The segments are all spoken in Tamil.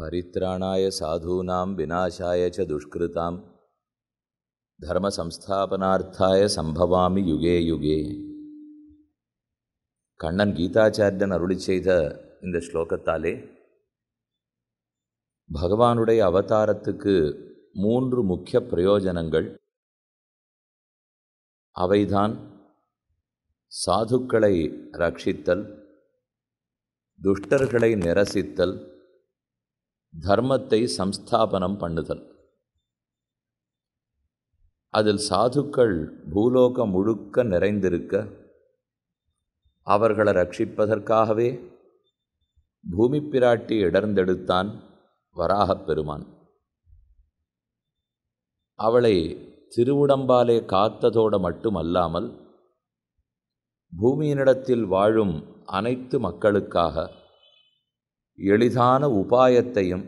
பரித்ராணாய சாதூனாம் விநாசாய ச துஷ்கிருதாம் தர்ம சம்ஸ்தாபனார்த்தாய சம்பவாமி யுகே யுகே கண்ணன் கீதாச்சாரியன் அருளி செய்த இந்த ஸ்லோகத்தாலே பகவானுடைய அவதாரத்துக்கு மூன்று முக்கிய பிரயோஜனங்கள் அவைதான் சாதுக்களை ரட்சித்தல் துஷ்டர்களை நிரசித்தல் தர்மத்தை சம்ஸ்தாபனம் பண்ணுதல் அதில் சாதுக்கள் பூலோகம் முழுக்க நிறைந்திருக்க அவர்களை ரட்சிப்பதற்காகவே பூமி பிராட்டி இடர்ந்தெடுத்தான் வராகப் பெருமான் அவளை திருவுடம்பாலே காத்ததோடு மட்டுமல்லாமல் பூமியினிடத்தில் வாழும் அனைத்து மக்களுக்காக எளிதான உபாயத்தையும்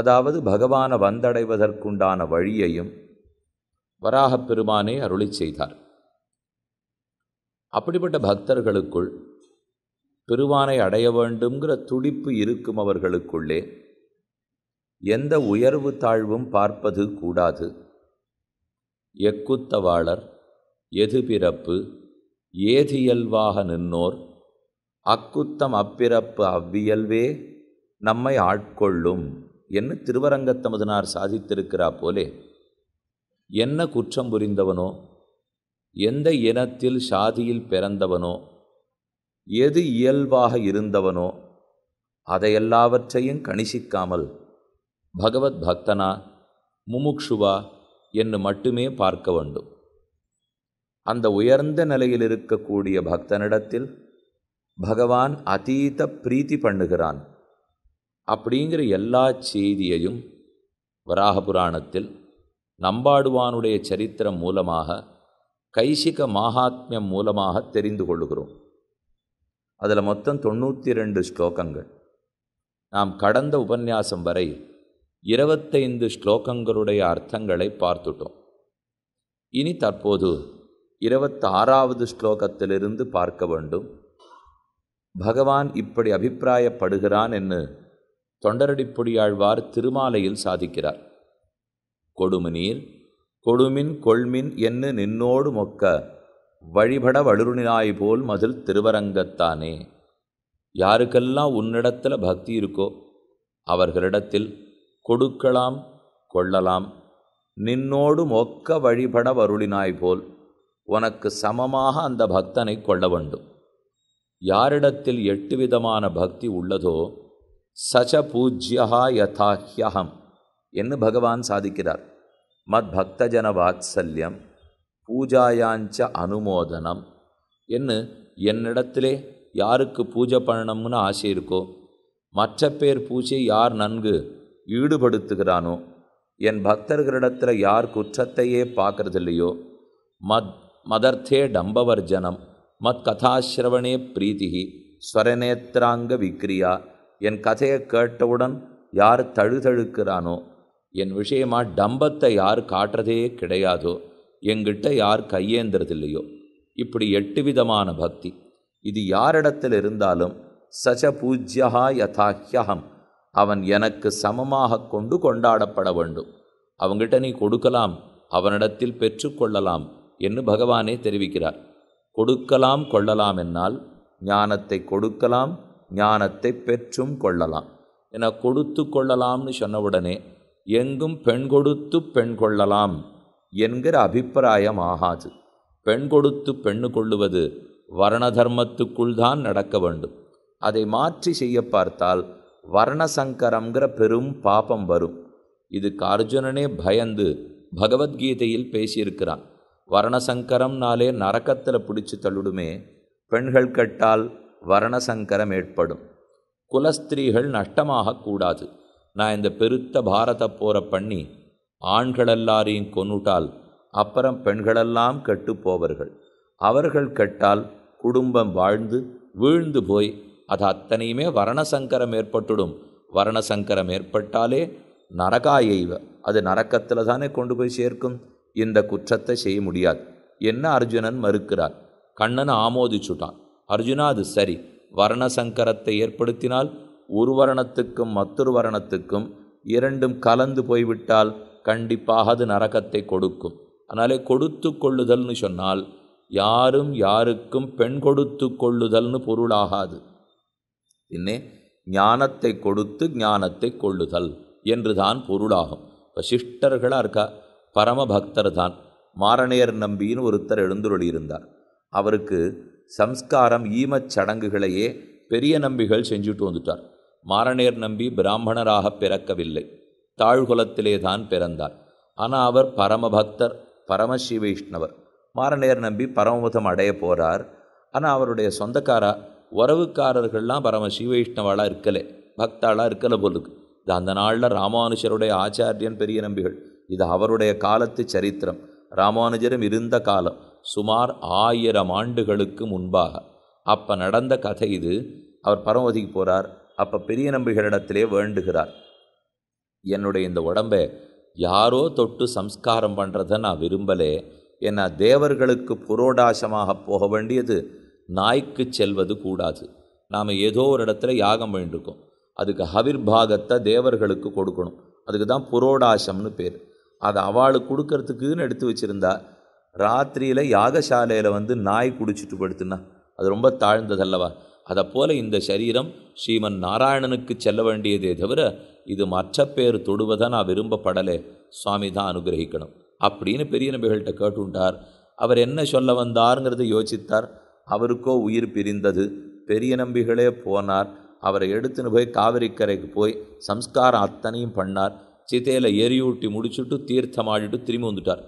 அதாவது பகவானை வந்தடைவதற்குண்டான வழியையும் வராகப் பெருமானே அருளி செய்தார் அப்படிப்பட்ட பக்தர்களுக்குள் பெருமானை அடைய வேண்டும்ங்கிற துடிப்பு இருக்கும் அவர்களுக்குள்ளே எந்த உயர்வு தாழ்வும் பார்ப்பது கூடாது எக்குத்தவாளர் எது பிறப்பு ஏதியல்வாக நின்னோர் அக்குத்தம் அப்பிறப்பு அவ்வியல்வே நம்மை ஆட்கொள்ளும் என்று திருவரங்க சாதித்திருக்கிறா போலே என்ன குற்றம் புரிந்தவனோ எந்த இனத்தில் சாதியில் பிறந்தவனோ எது இயல்பாக இருந்தவனோ அதையெல்லாவற்றையும் கணிசிக்காமல் பகவத் பக்தனா முமுக்ஷுவா என்று மட்டுமே பார்க்க வேண்டும் அந்த உயர்ந்த நிலையில் இருக்கக்கூடிய பக்தனிடத்தில் பகவான் அதீத பிரீத்தி பண்ணுகிறான் அப்படிங்கிற எல்லா செய்தியையும் வராக புராணத்தில் நம்பாடுவானுடைய சரித்திரம் மூலமாக கைசிக மகாத்மியம் மூலமாக தெரிந்து கொள்ளுகிறோம் அதில் மொத்தம் தொண்ணூற்றி ரெண்டு ஸ்லோகங்கள் நாம் கடந்த உபன்யாசம் வரை இருபத்தைந்து ஸ்லோகங்களுடைய அர்த்தங்களை பார்த்துட்டோம் இனி தற்போது இருபத்தாறாவது ஸ்லோகத்திலிருந்து பார்க்க வேண்டும் பகவான் இப்படி அபிப்பிராயப்படுகிறான் என்று தொண்டரடிப்பொடியாழ்வார் திருமாலையில் சாதிக்கிறார் கொடுமுநீர் கொடுமின் கொள்மின் என்று நின்னோடு மொக்க வழிபட வழுருணினாய் போல் மதில் திருவரங்கத்தானே யாருக்கெல்லாம் உன்னிடத்தில் பக்தி இருக்கோ அவர்களிடத்தில் கொடுக்கலாம் கொள்ளலாம் நின்னோடு மொக்க வழிபட வருளினாய் போல் உனக்கு சமமாக அந்த பக்தனை கொள்ள வேண்டும் யாரிடத்தில் எட்டு விதமான பக்தி உள்ளதோ சச்ச பூஜ்யா யதாஹ்யஹம் என்று பகவான் சாதிக்கிறார் மத் பக்தஜன வாத்சல்யம் பூஜாயாஞ்ச அனுமோதனம் என்று என்னிடத்திலே யாருக்கு பூஜை பண்ணணும்னு ஆசை இருக்கோ மற்ற பேர் பூஜை யார் நன்கு ஈடுபடுத்துகிறானோ என் பக்தர்களிடத்தில் யார் குற்றத்தையே பார்க்கறதில்லையோ மத் மதர்த்தே டம்பவர்ஜனம் மத்கதாசிரவணே பிரீத்திகி ஸ்வரநேத்திராங்க விக்ரியா என் கதையை கேட்டவுடன் யார் தழுதழுக்கிறானோ என் விஷயமா டம்பத்தை யார் காட்டுறதே கிடையாதோ எங்கிட்ட யார் கையேந்திரதில்லையோ இப்படி எட்டு விதமான பக்தி இது யாரிடத்தில் இருந்தாலும் சச பூஜ்யா யதாஹ்யகம் அவன் எனக்கு சமமாக கொண்டு கொண்டாடப்பட வேண்டும் அவங்கிட்ட நீ கொடுக்கலாம் அவனிடத்தில் பெற்றுக்கொள்ளலாம் என்று பகவானே தெரிவிக்கிறார் கொடுக்கலாம் கொள்ளலாம் என்னால் ஞானத்தை கொடுக்கலாம் ஞானத்தை பெற்றும் கொள்ளலாம் என கொடுத்து கொள்ளலாம்னு சொன்னவுடனே எங்கும் பெண் கொடுத்து பெண் கொள்ளலாம் என்கிற அபிப்பிராயம் ஆகாது பெண் கொடுத்து பெண்ணு கொள்ளுவது வர்ண தர்மத்துக்குள் தான் நடக்க வேண்டும் அதை மாற்றி செய்ய பார்த்தால் வர்ணசங்கரங்கிற பெரும் பாபம் வரும் இதுக்கு அர்ஜுனனே பயந்து பகவத்கீதையில் பேசியிருக்கிறான் வர்ணசங்கரம்னாலே நரக்கத்தில் பிடிச்சி தள்ளுடுமே பெண்கள் கெட்டால் வரணசங்கரம் ஏற்படும் குலஸ்திரீகள் நஷ்டமாகக்கூடாது நான் இந்த பெருத்த பாரத போற பண்ணி ஆண்களெல்லாரையும் கொன்னுட்டால் அப்புறம் பெண்களெல்லாம் கெட்டு போவர்கள் அவர்கள் கெட்டால் குடும்பம் வாழ்ந்து வீழ்ந்து போய் அது அத்தனையுமே வரணசங்கரம் ஏற்பட்டுடும் வரணசங்கரம் ஏற்பட்டாலே நரகாயைவ அது நரக்கத்தில் தானே கொண்டு போய் சேர்க்கும் இந்த குற்றத்தை செய்ய முடியாது என்ன அர்ஜுனன் மறுக்கிறார் கண்ணன் ஆமோதிச்சுட்டான் அர்ஜுனா அது சரி வர்ணசங்கரத்தை ஏற்படுத்தினால் ஒரு வரணத்துக்கும் மற்றொரு வரணத்துக்கும் இரண்டும் கலந்து போய்விட்டால் கண்டிப்பாக அது நரகத்தை கொடுக்கும் அதனாலே கொடுத்து கொள்ளுதல்னு சொன்னால் யாரும் யாருக்கும் பெண் கொடுத்து கொள்ளுதல்னு பொருளாகாது பின்னே ஞானத்தை கொடுத்து ஞானத்தை கொள்ளுதல் என்றுதான் பொருளாகும் இப்போ இருக்கா பரமபக்தர் தான் மாரணையர் நம்பின்னு ஒருத்தர் எழுந்துருளியிருந்தார் அவருக்கு சம்ஸ்காரம் ஈமச் சடங்குகளையே பெரிய நம்பிகள் செஞ்சுட்டு வந்துட்டார் மாரணையர் நம்பி பிராமணராக பிறக்கவில்லை தாழ்குலத்திலே தான் பிறந்தார் ஆனால் அவர் பரமபக்தர் பரமசிவ வைஷ்ணவர் மாரணையர் நம்பி பரமபுதம் அடைய போகிறார் ஆனால் அவருடைய சொந்தக்காரா உறவுக்காரர்கள்லாம் பரம வைஷ்ணவாலாக இருக்கலை பக்தாளாக இருக்கலை போலுக்கு இது அந்த நாளில் ராமானுஷருடைய ஆச்சாரியன் பெரிய நம்பிகள் இது அவருடைய காலத்து சரித்திரம் ராமானுஜரும் இருந்த காலம் சுமார் ஆயிரம் ஆண்டுகளுக்கு முன்பாக அப்போ நடந்த கதை இது அவர் பரமவதிக்கு போகிறார் அப்போ பெரிய நம்பிகளிடத்திலே வேண்டுகிறார் என்னுடைய இந்த உடம்பை யாரோ தொட்டு சம்ஸ்காரம் பண்ணுறதை நான் விரும்பலே ஏன்னா தேவர்களுக்கு புரோடாசமாக போக வேண்டியது நாய்க்கு செல்வது கூடாது நாம் ஏதோ ஒரு இடத்துல யாகம் வேண்டிருக்கோம் அதுக்கு ஹவிர்பாகத்தை தேவர்களுக்கு கொடுக்கணும் அதுக்கு தான் புரோடாசம்னு பேர் அதை அவளுக்கு கொடுக்கறதுக்குன்னு எடுத்து வச்சுருந்தா ராத்திரியில் யாகசாலையில் வந்து நாய் குடிச்சிட்டு படுத்துன்னா அது ரொம்ப தாழ்ந்ததல்லவா அதை போல் இந்த சரீரம் ஸ்ரீமன் நாராயணனுக்கு செல்ல வேண்டியதே தவிர இது மற்ற பேர் தொடுவதை நான் விரும்பப்படலை சுவாமி தான் அனுகிரகிக்கணும் அப்படின்னு பெரிய நபிகள்கிட்ட கேட்டுவிட்டார் அவர் என்ன சொல்ல வந்தாருங்கிறத யோசித்தார் அவருக்கோ உயிர் பிரிந்தது பெரிய நம்பிகளே போனார் அவரை எடுத்துன்னு போய் காவிரிக்கரைக்கு போய் சம்ஸ்காரம் அத்தனையும் பண்ணார் சிதையில் எரியூட்டி முடிச்சுட்டு தீர்த்தம் ஆடிட்டு திரும்பி வந்துட்டார்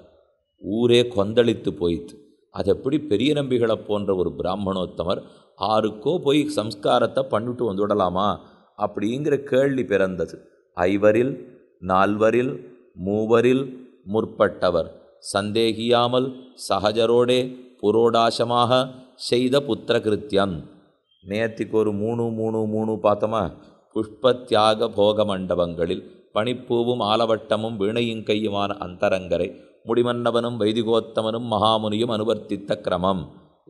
ஊரே கொந்தளித்து போயிட்டு அது எப்படி பெரிய நம்பிகளை போன்ற ஒரு பிராமணோத்தமர் ஆருக்கோ போய் சம்ஸ்காரத்தை பண்ணிட்டு வந்து விடலாமா அப்படிங்கிற கேள்வி பிறந்தது ஐவரில் நால்வரில் மூவரில் முற்பட்டவர் சந்தேகியாமல் சகஜரோடே புரோடாசமாக செய்த புத்திர கிருத்தியம் நேத்திக்கு ஒரு மூணு மூணு மூணு பார்த்தோமா புஷ்பத்தியாக போக மண்டபங்களில் பணிப்பூவும் ஆலவட்டமும் வீணையும் கையுமான அந்தரங்கரை முடிமன்னவனும் வைதிகோத்தமனும் மகாமுனியும் அனுவர்த்தித்த கிரமம்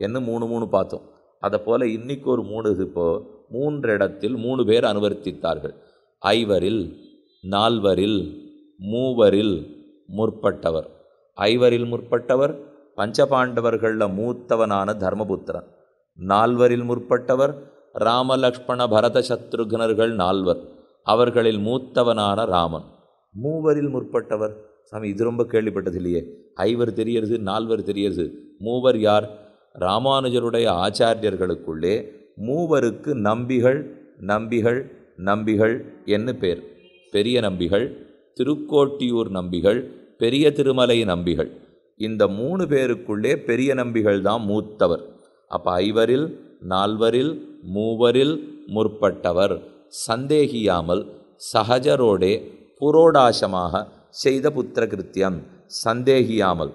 என்று மூணு மூணு பார்த்தோம் அதை போல இன்றைக்கி ஒரு மூணு இப்போ மூன்று இடத்தில் மூணு பேர் அனுவர்த்தித்தார்கள் ஐவரில் நால்வரில் மூவரில் முற்பட்டவர் ஐவரில் முற்பட்டவர் பஞ்சபாண்டவர்களில் மூத்தவனான தர்மபுத்திரன் நால்வரில் முற்பட்டவர் ராமலக்ஷ்மண பரத சத்ருகனர்கள் நால்வர் அவர்களில் மூத்தவனான ராமன் மூவரில் முற்பட்டவர் சாமி இது ரொம்ப கேள்விப்பட்டது இல்லையே ஐவர் தெரியறது நால்வர் தெரியறது மூவர் யார் ராமானுஜருடைய ஆச்சாரியர்களுக்குள்ளே மூவருக்கு நம்பிகள் நம்பிகள் நம்பிகள் என்ன பேர் பெரிய நம்பிகள் திருக்கோட்டியூர் நம்பிகள் பெரிய திருமலை நம்பிகள் இந்த மூணு பேருக்குள்ளே பெரிய நம்பிகள் தான் மூத்தவர் அப்போ ஐவரில் நால்வரில் மூவரில் முற்பட்டவர் சந்தேகியாமல் சகஜரோடே புரோடாசமாக செய்த கிருத்தியம் சந்தேகியாமல்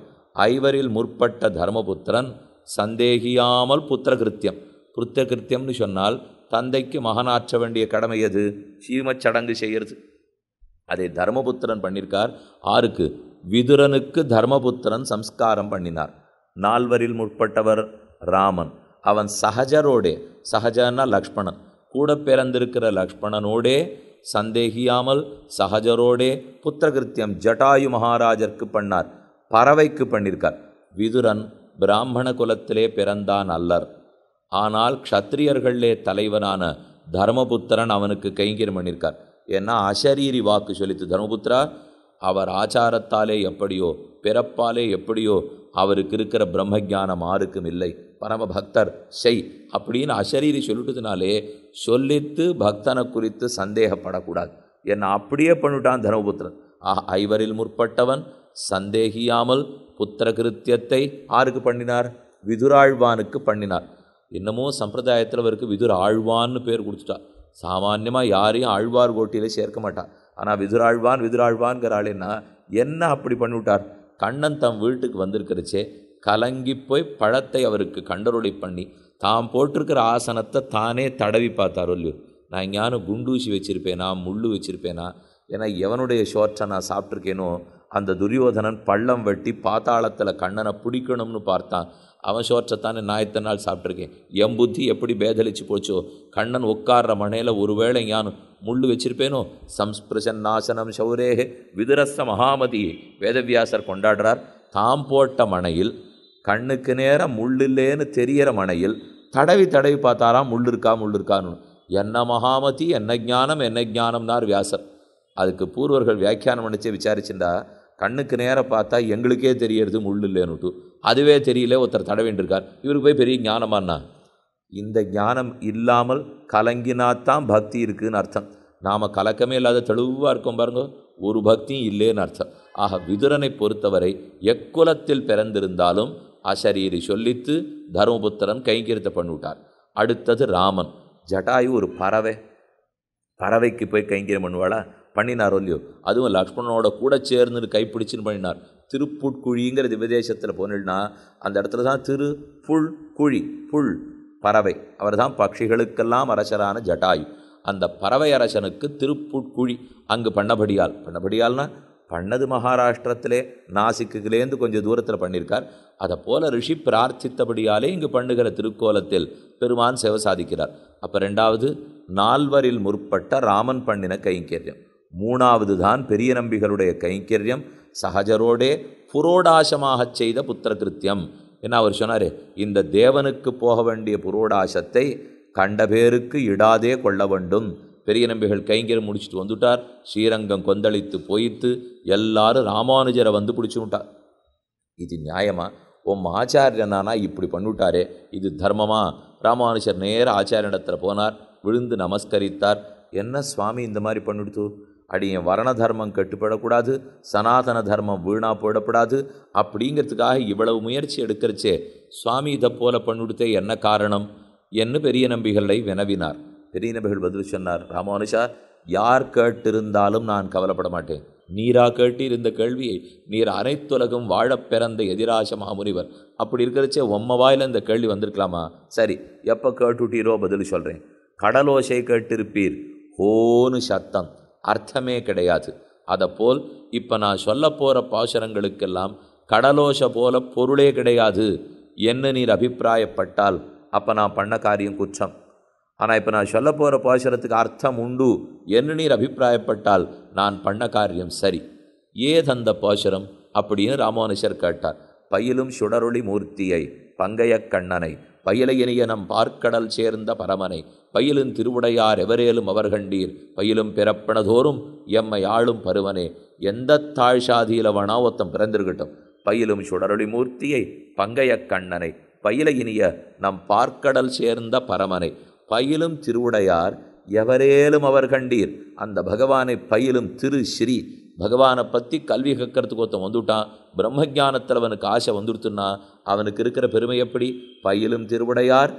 ஐவரில் முற்பட்ட தர்மபுத்திரன் சந்தேகியாமல் புத்திர கிருத்தியம்னு சொன்னால் தந்தைக்கு மகனாற்ற வேண்டிய கடமை எது சீமச்சடங்கு செய்கிறது அதை தர்மபுத்திரன் பண்ணியிருக்கார் ஆருக்கு விதுரனுக்கு தர்மபுத்திரன் சம்ஸ்காரம் பண்ணினார் நால்வரில் முற்பட்டவர் ராமன் அவன் சகஜரோடே சகஜன்னா லக்ஷ்மணன் கூட பிறந்திருக்கிற லக்ஷ்மணனோடே சந்தேகியாமல் சகஜரோடே புத்திரகிருத்தியம் ஜட்டாயு மகாராஜர்க்கு பண்ணார் பறவைக்கு பண்ணியிருக்கார் விதுரன் பிராமண குலத்திலே பிறந்தான் அல்லர் ஆனால் க்ஷத்ரியர்களே தலைவனான தர்மபுத்திரன் அவனுக்கு கைங்கிரம் பண்ணியிருக்கார் ஏன்னா அசரீரி வாக்கு சொல்லித்து தர்மபுத்திரா அவர் ஆச்சாரத்தாலே எப்படியோ பிறப்பாலே எப்படியோ அவருக்கு இருக்கிற பிரம்மஜானம் ஆருக்கும் இல்லை பரம பக்தர் செய் அப்படின்னு அசரீரி சொல்லிட்டதுனாலே சொல்லித்து பக்தனை குறித்து சந்தேகப்படக்கூடாது என்னை அப்படியே பண்ணிட்டான் தர்மபுத்திரன் ஆஹ் ஐவரில் முற்பட்டவன் சந்தேகியாமல் புத்திர கிருத்தியத்தை ஆருக்கு பண்ணினார் விதுராழ்வானுக்கு பண்ணினார் இன்னமும் சம்பிரதாயத்தில் அவருக்கு விதுர் ஆழ்வான்னு பேர் கொடுத்துட்டார் சாமான்யமாக யாரையும் ஆழ்வார் கோட்டியிலே சேர்க்க மாட்டார் ஆனால் விதுராழ்வான் விதுராழ்வான்கிற என்ன அப்படி பண்ணிவிட்டார் கண்ணன் தம் வீட்டுக்கு வந்திருக்கிறச்சே கலங்கி போய் பழத்தை அவருக்கு கண்டருளை பண்ணி தாம் போட்டிருக்கிற ஆசனத்தை தானே தடவி பார்த்தார் இல்லையோ நான் எங்கேயானு குண்டூசி வச்சுருப்பேனா முள்ளு வச்சுருப்பேனா ஏன்னா எவனுடைய சோற்றை நான் சாப்பிட்ருக்கேனோ அந்த துரியோதனன் பள்ளம் வெட்டி பாத்தாளத்தில் கண்ணனை பிடிக்கணும்னு பார்த்தான் அவன் சோற்றத்தானே நான் இத்தனை நாள் சாப்பிட்ருக்கேன் என் புத்தி எப்படி பேதளிச்சு போச்சோ கண்ணன் உட்கார்ற மனையில் ஒருவேளை ஞானம் முள்ளு வச்சிருப்பேனோ சம்ஸ்பிருஷன் நாசனம் சௌரேகே விதுரஸ்த மகாமதி வேதவியாசர் கொண்டாடுறார் தாம் போட்ட மனையில் கண்ணுக்கு நேரம் முள்ளில்லேன்னு தெரிகிற மனையில் தடவி தடவி பார்த்தாராம் முள் இருக்கா முள் இருக்கான்னு என்ன மகாமதி என்ன ஞானம் என்ன ஞானம்னார் வியாசர் அதுக்கு பூர்வர்கள் வியாக்கியானம் நினச்சே விசாரிச்சுட்டா கண்ணுக்கு நேராக பார்த்தா எங்களுக்கே தெரியறது முள் இல்லைன்னுட்டு அதுவே தெரியல ஒருத்தர் வேண்டியிருக்கார் இவருக்கு போய் பெரிய ஞானமானா இந்த ஞானம் இல்லாமல் கலங்கினாத்தான் பக்தி இருக்குதுன்னு அர்த்தம் நாம் கலக்கமே இல்லாத தெளிவாக இருக்கோம் பாருங்க ஒரு பக்தியும் இல்லைன்னு அர்த்தம் ஆக விதுரனை பொறுத்தவரை எக்குலத்தில் பிறந்திருந்தாலும் அசரீரி சொல்லித்து தர்மபுத்திரன் கைங்கிருத்த பண்ணிவிட்டார் அடுத்தது ராமன் ஜட்டாயு ஒரு பறவை பறவைக்கு போய் கைங்கரியம் பண்ணுவாளா பண்ணினாரோ இல்லையோ அதுவும் லக்ஷ்மணனோட கூட சேர்ந்து கைப்பிடிச்சின்னு பண்ணினார் திருப்புட்குழிங்கிறது விதேசத்தில் போனேன்னா அந்த இடத்துல தான் திரு புல் குழி புல் பறவை அவர் தான் பட்சிகளுக்கெல்லாம் அரசரான ஜட்டாயு அந்த பறவை அரசனுக்கு திருப்புட்குழி அங்கு பண்ணபடியால் பண்ணபடியால்னா பண்ணது மகாராஷ்டிரத்திலே நாசிக்குலேருந்து கொஞ்சம் தூரத்தில் பண்ணியிருக்கார் அதை போல ரிஷி பிரார்த்தித்தபடியாலே இங்கு பண்ணுகிற திருக்கோலத்தில் பெருமான் சேவை சாதிக்கிறார் அப்போ ரெண்டாவது நால்வரில் முற்பட்ட ராமன் பண்ணின கைங்கரியம் மூணாவது தான் பெரிய நம்பிகளுடைய கைங்கரியம் சகஜரோடே புரோடாசமாகச் செய்த புத்திர கிருத்தியம் என்ன அவர் சொன்னார் இந்த தேவனுக்கு போக வேண்டிய புரோடாசத்தை கண்ட பேருக்கு இடாதே கொள்ள வேண்டும் பெரிய நம்பிகள் கைங்கரம் முடிச்சுட்டு வந்துட்டார் ஸ்ரீரங்கம் கொந்தளித்து போயிட்டு எல்லாரும் ராமானுஜரை வந்து பிடிச்சி விட்டார் இது நியாயமா உம் ஆச்சாரியனானா இப்படி பண்ணிவிட்டாரே இது தர்மமா ராமானுஜர் நேர ஆச்சாரியனிடத்தில் போனார் விழுந்து நமஸ்கரித்தார் என்ன சுவாமி இந்த மாதிரி பண்ணிவிடுத்து அடிய வரண தர்மம் கட்டுப்படக்கூடாது சனாதன தர்மம் வீணாக போயிடக்கூடாது அப்படிங்கிறதுக்காக இவ்வளவு முயற்சி எடுக்கிறச்சே சுவாமி இதை போல பண்ணுடுத்தே என்ன காரணம் என்று பெரிய நம்பிகளை வினவினார் பெரிய நம்பிகள் பதில் சொன்னார் ராமானுஷா யார் கேட்டிருந்தாலும் நான் கவலைப்பட மாட்டேன் நீரா கேட்டி இருந்த கேள்வியை நீர் அனைத்துலகம் வாழப் பிறந்த எதிராச மாமுனிவர் அப்படி இருக்கிறச்சே உம்ம வாயில் இந்த கேள்வி வந்திருக்கலாமா சரி எப்போ கேட்டுட்டீரோ பதில் சொல்கிறேன் கடலோசை கேட்டிருப்பீர் ஹோனு சத்தம் அர்த்தமே கிடையாது அதைப்போல் இப்போ நான் சொல்ல போகிற பாசுரங்களுக்கெல்லாம் கடலோஷ போல பொருளே கிடையாது என்ன நீர் அபிப்பிராயப்பட்டால் அப்போ நான் பண்ண காரியம் குற்றம் ஆனால் இப்போ நான் சொல்ல போகிற பாசுரத்துக்கு அர்த்தம் உண்டு என்ன நீர் அபிப்பிராயப்பட்டால் நான் பண்ண காரியம் சரி ஏதந்த பாசுரம் அப்படின்னு ராமானுஷர் கேட்டார் பயிலும் சுடரொளி மூர்த்தியை பங்கையக்கண்ணனை பயிலையினிய நம் பார்க்கடல் சேர்ந்த பரமனை பயிலும் திருவுடையார் எவரேலும் அவர் கண்டீர் பயிலும் பிறப்பனதோறும் எம்மை ஆளும் பருவனே எந்த தாழ்சாதியில் அவனா பிறந்திருக்கட்டும் பயிலும் சுடரொளி மூர்த்தியை பயில பயிலையினிய நம் பார்க்கடல் சேர்ந்த பரமனை பயிலும் திருவுடையார் எவரேலும் அவர் கண்டீர் அந்த பகவானை பயிலும் திரு ஸ்ரீ பகவானை பற்றி கல்வி கற்கிறதுக்கு ஒருத்தன் வந்துவிட்டான் பிரம்ம அவனுக்கு ஆசை வந்துடுத்துன்னா அவனுக்கு இருக்கிற பெருமை எப்படி பயிலும் திருவுடையார்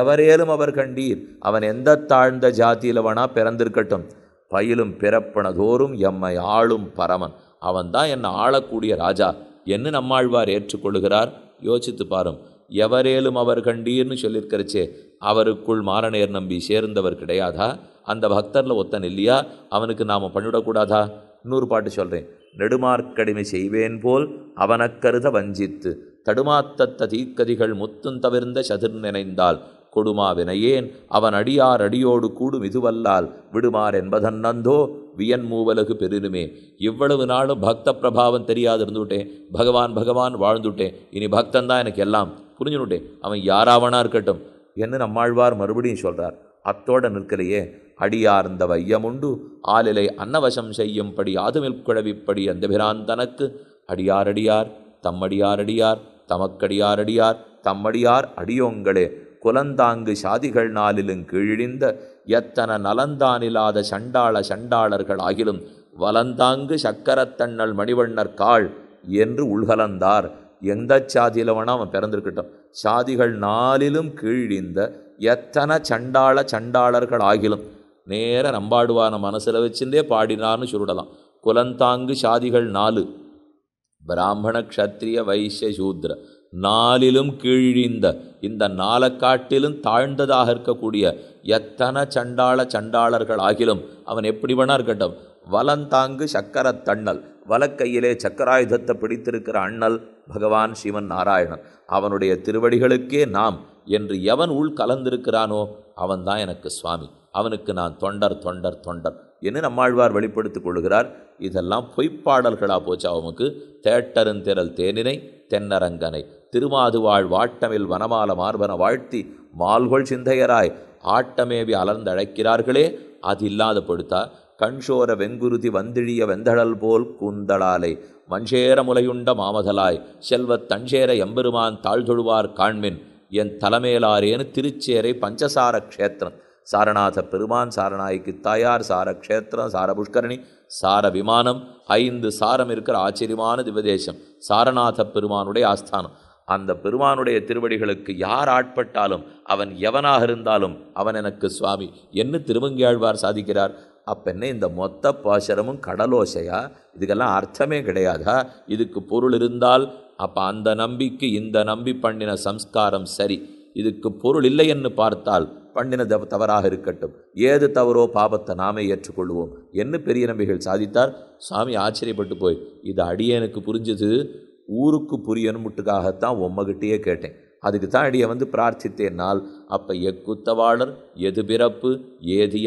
எவரேலும் அவர் கண்டீர் அவன் எந்த தாழ்ந்த ஜாத்தியில் வேணா பிறந்திருக்கட்டும் பயிலும் பிறப்பனதோறும் எம்மை ஆளும் பரமன் அவன்தான் என்னை ஆளக்கூடிய ராஜா என்ன நம்மாழ்வார் ஏற்றுக்கொள்கிறார் யோசித்து பாரும் எவரேலும் அவர் கண்டீர்னு சொல்லியிருக்கிறச்சே அவருக்குள் மாரணையர் நம்பி சேர்ந்தவர் கிடையாதா அந்த பக்தரில் ஒத்தன் இல்லையா அவனுக்கு நாம் பண்ணிவிடக்கூடாதா இன்னொரு பாட்டு சொல்கிறேன் நெடுமார்க்கடிமை செய்வேன் போல் அவனக்கருத வஞ்சித்து தடுமாத்தத்த தீக்கதிகள் முத்தும் தவிர்ந்த சதிர் நினைந்தால் கொடுமாவினையேன் அவன் அடியார் அடியோடு கூடும் இதுவல்லால் விடுமார் நந்தோ வியன் மூவலகு பெருமே இவ்வளவு நாளும் பக்த பிரபாவம் தெரியாது இருந்துவிட்டேன் பகவான் பகவான் வாழ்ந்துவிட்டேன் இனி பக்தன் தான் எனக்கு எல்லாம் புரிஞ்சுனுட்டேன் அவன் யாராவனா இருக்கட்டும் என்று நம்மாழ்வார் மறுபடியும் சொல்கிறார் அத்தோட நிற்கலையே அடியார்ந்த வையமுண்டு ஆளிலை அன்னவசம் செய்யும்படி ஆதுமில் குழவிப்படி பிரான் தனக்கு அடியாரடியார் தம்மடியாரடியார் தமக்கடியாரடியார் தம்மடியார் அடியோங்களே குலந்தாங்கு சாதிகள் நாளிலும் கீழிழிந்த எத்தன நலந்தானில்லாத சண்டாள சண்டாளர்கள் ஆகிலும் வலந்தாங்கு சக்கரத்தண்ணல் மணிவண்ணர் காள் என்று உள்கலந்தார் எந்த சாதியில் வேணால் அவன் பிறந்திருக்கட்டும் சாதிகள் நாளிலும் கீழிந்த எத்தனை சண்டாள சண்டாளர்கள் ஆகிலும் நேர நம்பாடுவான மனசில் வச்சிருந்தே பாடினார்னு சுருடலாம் குலந்தாங்கு சாதிகள் நாலு பிராமண க்ஷத்ரிய வைசிய சூத்ர நாலிலும் கீழிந்த இந்த நாலக்காட்டிலும் தாழ்ந்ததாக இருக்கக்கூடிய எத்தனை சண்டாள சண்டாளர்கள் ஆகிலும் அவன் எப்படி வேணா இருக்கட்டும் வலந்தாங்கு சக்கரத் தண்ணல் வலக்கையிலே சக்கராயுதத்தை பிடித்திருக்கிற அண்ணல் பகவான் சிவன் நாராயணன் அவனுடைய திருவடிகளுக்கே நாம் என்று எவன் உள் கலந்திருக்கிறானோ அவன்தான் எனக்கு சுவாமி அவனுக்கு நான் தொண்டர் தொண்டர் தொண்டர் என்று நம்மாழ்வார் வெளிப்படுத்தி கொள்கிறார் இதெல்லாம் பொய்ப்பாடல்களா போச்சு அவனுக்கு தேட்டருந்திரல் தேனினை தென்னரங்கனை திருமாதுவாழ் வாட்டமில் வனமால மார்பன வாழ்த்தி மால்கொள் சிந்தையராய் ஆட்டமேவி அலர்ந்தழைக்கிறார்களே அது இல்லாத பொடுத்தா கண்ஷோர வெங்குருதி வந்திழிய வெந்தழல் போல் கூந்தலாலை மண்சேர முலையுண்ட மாமதலாய் செல்வத் தஞ்சேர எம்பெருமான் தாழ்தொழுவார் காண்மின் என் தலைமையிலாரேனு திருச்சேரை பஞ்சசார க்ஷேத்திரம் சாரநாத பெருமான் சாரநாய்க்கு தாயார் சார க்ஷேத்திரம் சார புஷ்கரணி சார விமானம் ஐந்து சாரம் இருக்கிற ஆச்சரியமான திவதேசம் சாரநாத பெருமானுடைய ஆஸ்தானம் அந்த பெருமானுடைய திருவடிகளுக்கு யார் ஆட்பட்டாலும் அவன் எவனாக இருந்தாலும் அவன் எனக்கு சுவாமி என்ன திருவங்கியாழ்வார் சாதிக்கிறார் என்ன இந்த மொத்த பாசரமும் கடலோசையா இதுக்கெல்லாம் அர்த்தமே கிடையாதா இதுக்கு பொருள் இருந்தால் அப்போ அந்த நம்பிக்கு இந்த நம்பி பண்ணின சம்ஸ்காரம் சரி இதுக்கு பொருள் இல்லை என்று பார்த்தால் பண்ணின தவ தவறாக இருக்கட்டும் ஏது தவறோ பாபத்தை நாமே ஏற்றுக்கொள்வோம் என்ன பெரிய நம்பிகள் சாதித்தார் சுவாமி ஆச்சரியப்பட்டு போய் இது அடியனுக்கு புரிஞ்சது ஊருக்கு புரியணுமுட்டுக்காகத்தான் உம்மகிட்டேயே கேட்டேன் அதுக்கு தான் அடியை வந்து நாள் அப்போ எக்குத்தவாளர் எது பிறப்பு ஏது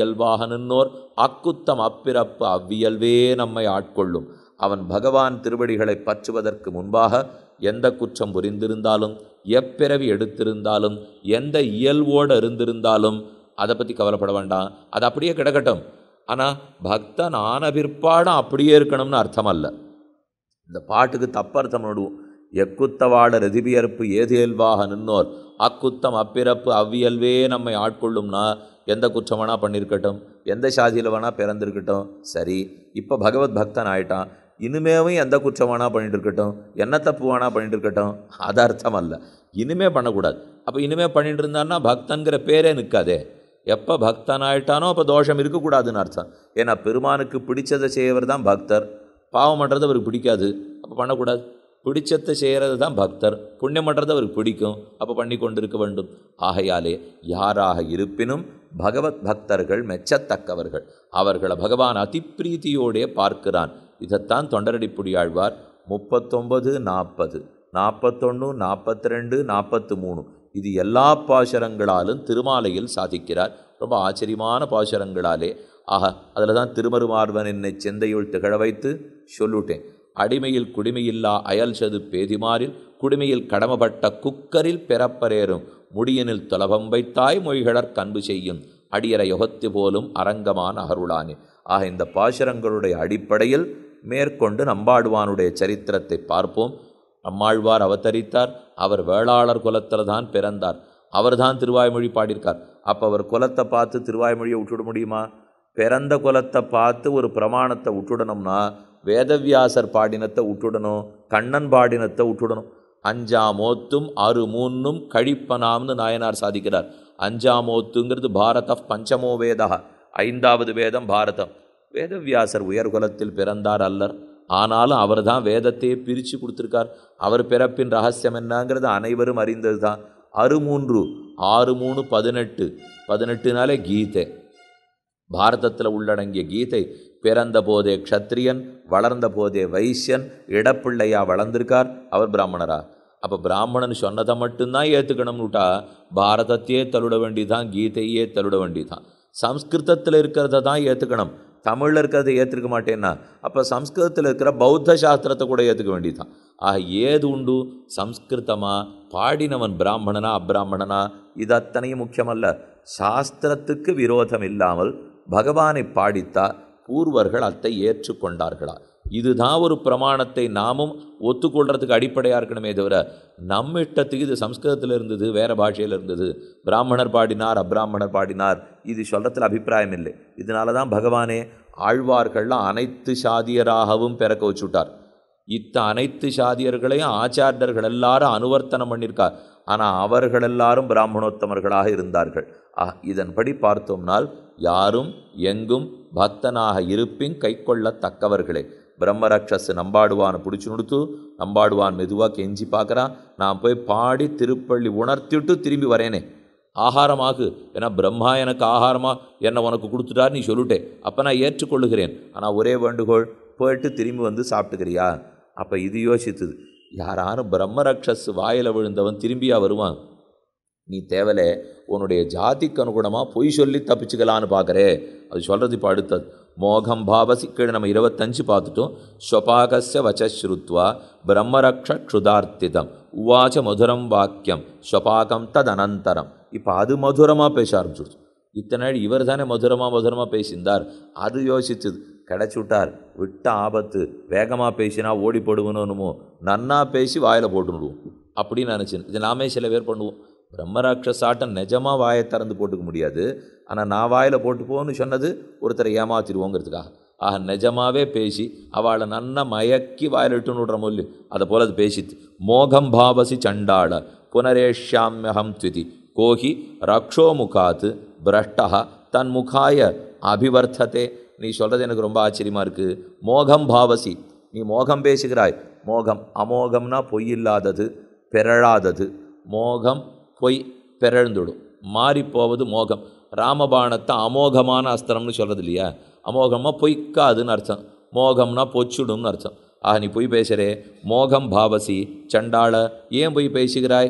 நின்னோர் அக்குத்தம் அப்பிறப்பு அவ்வியல்வே நம்மை ஆட்கொள்ளும் அவன் பகவான் திருவடிகளை பற்றுவதற்கு முன்பாக எந்த குற்றம் புரிந்திருந்தாலும் எப்பிறவி எடுத்திருந்தாலும் எந்த இயல்போடு இருந்திருந்தாலும் அதை பற்றி கவலைப்பட வேண்டாம் அது அப்படியே கிடக்கட்டும் ஆனால் பக்தன் ஆன பிற்பாடும் அப்படியே இருக்கணும்னு அர்த்தம் அல்ல இந்த பாட்டுக்கு தப்பு அர்த்தம் விடுவோம் எக்குத்தவாட ரதிபியற்பு ஏதேல்வாக நின்னோர் அக்குத்தம் அப்பிறப்பு அவ்வியல்வே நம்மை ஆட்கொள்ளும்னா எந்த குற்றம் வேணால் பண்ணியிருக்கட்டும் எந்த சாதியில் வேணால் பிறந்திருக்கட்டும் சரி இப்போ பகவத் பக்தன் ஆயிட்டான் இனிமேவும் எந்த குற்றம் வேணால் பண்ணிட்டு இருக்கட்டும் என்ன தப்பு வேணால் பண்ணிட்டு இருக்கட்டும் அது அர்த்தம் அல்ல இனிமே பண்ணக்கூடாது அப்போ இனிமே பண்ணிட்டு இருந்தான்னா பக்தங்கிற பேரே நிற்காதே எப்போ பக்தன் ஆயிட்டானோ அப்போ தோஷம் இருக்கக்கூடாதுன்னு அர்த்தம் ஏன்னா பெருமானுக்கு பிடிச்சதை செய்யவர் தான் பக்தர் பாவம் பண்ணுறது அவருக்கு பிடிக்காது அப்போ பண்ணக்கூடாது பிடிச்சத்தை செய்கிறது தான் பக்தர் புண்ணியம் பண்ணுறது அவருக்கு பிடிக்கும் அப்போ பண்ணி கொண்டிருக்க வேண்டும் ஆகையாலே யாராக இருப்பினும் பகவத் பக்தர்கள் மெச்சத்தக்கவர்கள் அவர்களை பகவான் அதிப்பிரீத்தியோடைய பார்க்கிறான் இதைத்தான் தொண்டரடிப்புடி ஆழ்வார் முப்பத்தொம்பது நாற்பது நாற்பத்தொன்று நாற்பத்தி ரெண்டு நாற்பத்து மூணு இது எல்லா பாசரங்களாலும் திருமாலையில் சாதிக்கிறார் ரொம்ப ஆச்சரியமான பாசரங்களாலே ஆக அதில் தான் திருமருமார்வன் என்னை செந்தையுள் திகழ வைத்து சொல்லுட்டேன் அடிமையில் குடிமையில்லா அயல் சது பேதிமாரில் குடிமையில் கடமப்பட்ட குக்கரில் பிறப்பரேறும் முடியனில் தொலபம் வைத்தாய் மொழிகளர் கன்பு செய்யும் அடியர யுகத்து போலும் அரங்கமான அருளானே ஆக இந்த பாசரங்களுடைய அடிப்படையில் மேற்கொண்டு நம்பாடுவானுடைய சரித்திரத்தை பார்ப்போம் நம்மாழ்வார் அவதரித்தார் அவர் வேளாளர் குலத்தில் தான் பிறந்தார் அவர் தான் திருவாய்மொழி பாடியிருக்கார் அப்போ அவர் குலத்தை பார்த்து திருவாய்மொழியை விட்டுவிட முடியுமா பிறந்த குலத்தை பார்த்து ஒரு பிரமாணத்தை விட்டுடணும்னா வேதவியாசர் பாடினத்தை விட்டுடணும் கண்ணன் பாடினத்தை விட்டுடணும் அஞ்சாமோத்தும் அறு மூன்னும் கழிப்பனாம்னு நாயனார் சாதிக்கிறார் அஞ்சாமோத்துங்கிறது பாரத பஞ்சமோ வேதா ஐந்தாவது வேதம் பாரதம் வேதவியாசர் உயர்குலத்தில் பிறந்தார் அல்லர் ஆனாலும் அவர் தான் வேதத்தையே பிரித்து கொடுத்துருக்கார் அவர் பிறப்பின் ரகசியம் என்னங்கிறது அனைவரும் அறிந்தது தான் அறுமூன்று ஆறு மூணு பதினெட்டு பதினெட்டுனாலே கீதை பாரதத்தில் உள்ளடங்கிய கீதை பிறந்த போதே க்ஷத்ரியன் வளர்ந்த போதே வைசியன் இடப்பிள்ளையா வளர்ந்திருக்கார் அவர் பிராமணரா அப்போ பிராமணன் சொன்னதை மட்டும்தான் ஏற்றுக்கணும்னுட்டா பாரதத்தையே தள்ளிட வேண்டிதான் கீதையே தள்ளிட வேண்டிதான் சம்ஸ்கிருதத்தில் இருக்கிறத தான் ஏற்றுக்கணும் தமிழில் இருக்கிறத ஏற்றுக்க மாட்டேன்னா அப்போ சம்ஸ்கிருதத்தில் இருக்கிற பௌத்த சாஸ்திரத்தை கூட ஏற்றுக்க வேண்டியது தான் ஆக ஏது உண்டு சம்ஸ்கிருதமாக பாடினவன் பிராமணனா அப்பிராமணனா இது அத்தனையும் முக்கியமல்ல சாஸ்திரத்துக்கு விரோதம் இல்லாமல் பகவானை பாடித்தா பூர்வர்கள் அத்தை ஏற்றுக்கொண்டார்களா இதுதான் ஒரு பிரமாணத்தை நாமும் ஒத்துக்கொள்கிறதுக்கு அடிப்படையாக இருக்கணுமே தவிர நம்ம இது சம்ஸ்கிருதத்தில் இருந்தது வேறு பாஷையில் இருந்தது பிராமணர் பாடினார் அப்ராமணர் பாடினார் இது சொல்கிறதுல அபிப்பிராயம் இல்லை இதனால தான் பகவானே ஆழ்வார்கள்லாம் அனைத்து சாதியராகவும் பிறக்க வச்சுட்டார் இத்த அனைத்து சாதியர்களையும் ஆச்சாரியர்கள் எல்லாரும் அனுவர்த்தனம் பண்ணியிருக்கார் ஆனால் அவர்கள் எல்லாரும் பிராமணோத்தமர்களாக இருந்தார்கள் இதன்படி பார்த்தோம்னால் யாரும் எங்கும் பக்தனாக இருப்பின் கை கொள்ளத்தக்கவர்களே ಬ್ರಹ್ಮರಾಕ್ಷಸ நம்பாடுவான் பிடிச்சி நொடுத்து நம்பாடுவான் மெதுவாக கெஞ்சி பார்க்குறான் நான் போய் பாடி திருப்பள்ளி உணர்த்திட்டு திரும்பி வரேனே ஆகாரமாகு ஏன்னா பிரம்மா எனக்கு ஆகாரமாக என்னை உனக்கு கொடுத்துட்டார் நீ சொல்லிட்டேன் அப்போ நான் ஏற்றுக்கொள்ளுகிறேன் ஆனால் ஒரே வேண்டுகோள் போயிட்டு திரும்பி வந்து சாப்பிட்டுக்கிறியா அப்போ இது யோசித்துது யாராரும் பிரம்மராட்சஸ் வாயில் விழுந்தவன் திரும்பியா வருவான் நீ தேவலை உன்னுடைய ஜாதிக்கு அனுகுணமாக பொய் சொல்லி தப்பிச்சுக்கலான்னு பார்க்குறே அது சொல்கிறது இப்போ அடுத்தது மோகம் பாவசி நம்ம இருபத்தஞ்சு பார்த்துட்டோம் ஸ்வபாகச வச்சஸ்ருத்வா பிரம்மரக்ஷ க்ஷுதார்த்திதம் உவாச்ச மதுரம் வாக்கியம் ஸ்வபாகம் ததனந்தரம் அனந்தரம் இப்போ அது மதுரமாக பேச ஆரம்பிச்சுடுச்சு இத்தனை நாள் இவர் தானே மதுரமாக மதுரமாக பேசியிருந்தார் அது யோசிச்சது கிடச்சுட்டார் விட்ட ஆபத்து வேகமாக பேசினா ஓடி போடுவணுமோ நன்னா பேசி வாயில் போட்டுவிடுவோம் அப்படின்னு நினச்சேன் இது நாமே சில பேர் பண்ணுவோம் பிரம்மராட்சசாட்டம் நிஜமாக வாயை திறந்து போட்டுக்க முடியாது ஆனால் நான் வாயில் போட்டு போன்னு சொன்னது ஒருத்தரை ஏமாத்திடுவோங்கிறதுக்காக ஆக நிஜமாகவே பேசி அவளை நன்னா மயக்கி வாயில் இட்டுன்னு மொல்லி அதை போல் அது பேசித்து மோகம் பாவசி சண்டாள புனரேஷ்யாமியகம் துதி கோஹி ரக்ஷோ முகாத்து பிரஷ்டா தன் முகாய அபிவர்த்ததே நீ சொல்கிறது எனக்கு ரொம்ப ஆச்சரியமாக இருக்குது மோகம் பாவசி நீ மோகம் பேசுகிறாய் மோகம் அமோகம்னா பொய் இல்லாதது பிறழாதது மோகம் போய் பிறழ்ந்துடும் மாறி போவது மோகம் ராமபாணத்தை அமோகமான அஸ்திரம்னு சொல்கிறது இல்லையா அமோகமாக பொய்க்காதுன்னு அர்த்தம் மோகம்னா பொச்சுடும்னு அர்த்தம் ஆக நீ பொய் பேசுகிறே மோகம் பாவசி சண்டாள ஏன் பொய் பேசுகிறாய்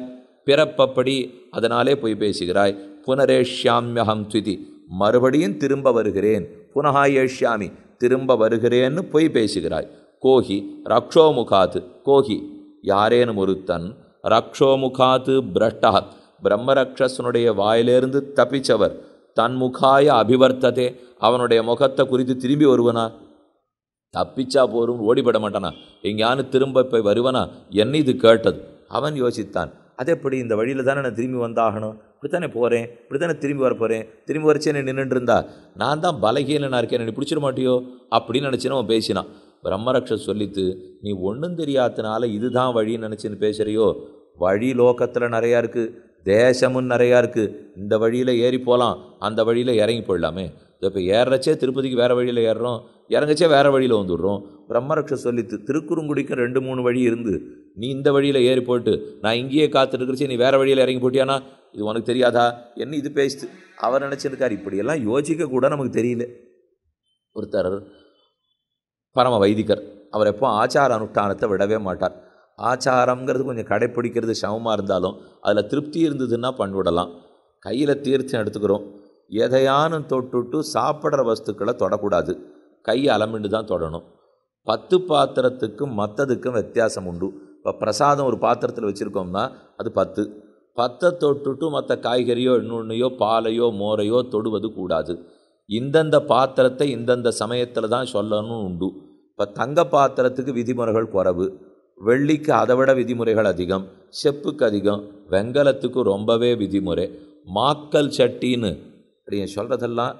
பிறப்பப்படி அதனாலே பொய் பேசுகிறாய் புனரேஷ்யாமியகம் துதி மறுபடியும் திரும்ப வருகிறேன் புனகா ஏஷ்யாமி திரும்ப வருகிறேன்னு பொய் பேசுகிறாய் கோஹி ரக்ஷோமுகாத்து கோஹி யாரேனும் ஒருத்தன் ரக்ஷோமுகாத்து பிரஷ்டா பிரம்மரக்ஷசனுடைய வாயிலிருந்து தப்பிச்சவர் தன் முகாய அபிவர்த்ததே அவனுடைய முகத்தை குறித்து திரும்பி வருவனா தப்பிச்சா போரும் ஓடிப்பட மாட்டானா எங்கேயானு திரும்ப போய் வருவனா என்ன இது கேட்டது அவன் யோசித்தான் அதே எப்படி இந்த வழியில் தானே நான் திரும்பி வந்தாகணும் இப்படித்தானே போகிறேன் இப்படித்தானே திரும்பி வர போகிறேன் திரும்பி வரைச்சே நீ நின்றுட்டு இருந்தா நான் தான் பலகீனனாக இருக்கேன் என்னை பிடிச்சிட மாட்டியோ அப்படின்னு நினச்சின்னு அவன் பேசினான் பிரம்மரக்ஷ சொல்லித்து நீ ஒன்றும் தெரியாதனால இதுதான் வழின்னு நினச்சின்னு பேசுகிறியோ வழி லோக்கத்தில் நிறையா இருக்குது தேசமும் நிறையா இருக்குது இந்த வழியில் ஏறி போகலாம் அந்த வழியில் இறங்கி போயிடலாமே இப்போ ஏறுறச்சே திருப்பதிக்கு வேறு வழியில் ஏறுறோம் இறங்கச்சே வேறு வழியில் வந்துடுறோம் பிரம்மரக்ஷ சொல்லி திருக்குறுங்குடிக்கும் ரெண்டு மூணு வழி இருந்து நீ இந்த வழியில் ஏறி போட்டு நான் இங்கேயே காத்துட்டுருக்குறச்சி நீ வேறு வழியில் இறங்கி போட்டியானா இது உனக்கு தெரியாதா என்ன இது பேசிட்டு அவர் நினச்சிருக்கார் இப்படியெல்லாம் யோசிக்க கூட நமக்கு தெரியல ஒருத்தர் பரம வைதிகர் அவர் எப்போ ஆச்சார அனுஷ்டானத்தை விடவே மாட்டார் ஆச்சாரங்கிறது கொஞ்சம் கடைப்பிடிக்கிறது சமமாக இருந்தாலும் அதில் திருப்தி இருந்ததுன்னா பண்ணிவிடலாம் கையில் தீர்த்தம் எடுத்துக்கிறோம் எதையானும் தொட்டுட்டு சாப்பிட்ற வஸ்துக்களை தொடக்கூடாது கை அலமிண்டு தான் தொடணும் பத்து பாத்திரத்துக்கும் மற்றதுக்கும் வித்தியாசம் உண்டு இப்போ பிரசாதம் ஒரு பாத்திரத்தில் வச்சுருக்கோம்னா அது பத்து பத்தை தொட்டுட்டு மற்ற காய்கறியோ இன்னொன்றையோ பாலையோ மோரையோ தொடுவது கூடாது இந்தந்த பாத்திரத்தை இந்தந்த சமயத்தில் தான் சொல்லணும் உண்டு இப்போ தங்க பாத்திரத்துக்கு விதிமுறைகள் குறவு வெள்ளிக்கு அதை விட விதிமுறைகள் அதிகம் செப்புக்கு அதிகம் வெங்கலத்துக்கு ரொம்பவே விதிமுறை மாக்கல் சட்டின்னு என் சொல்கிறதெல்லாம்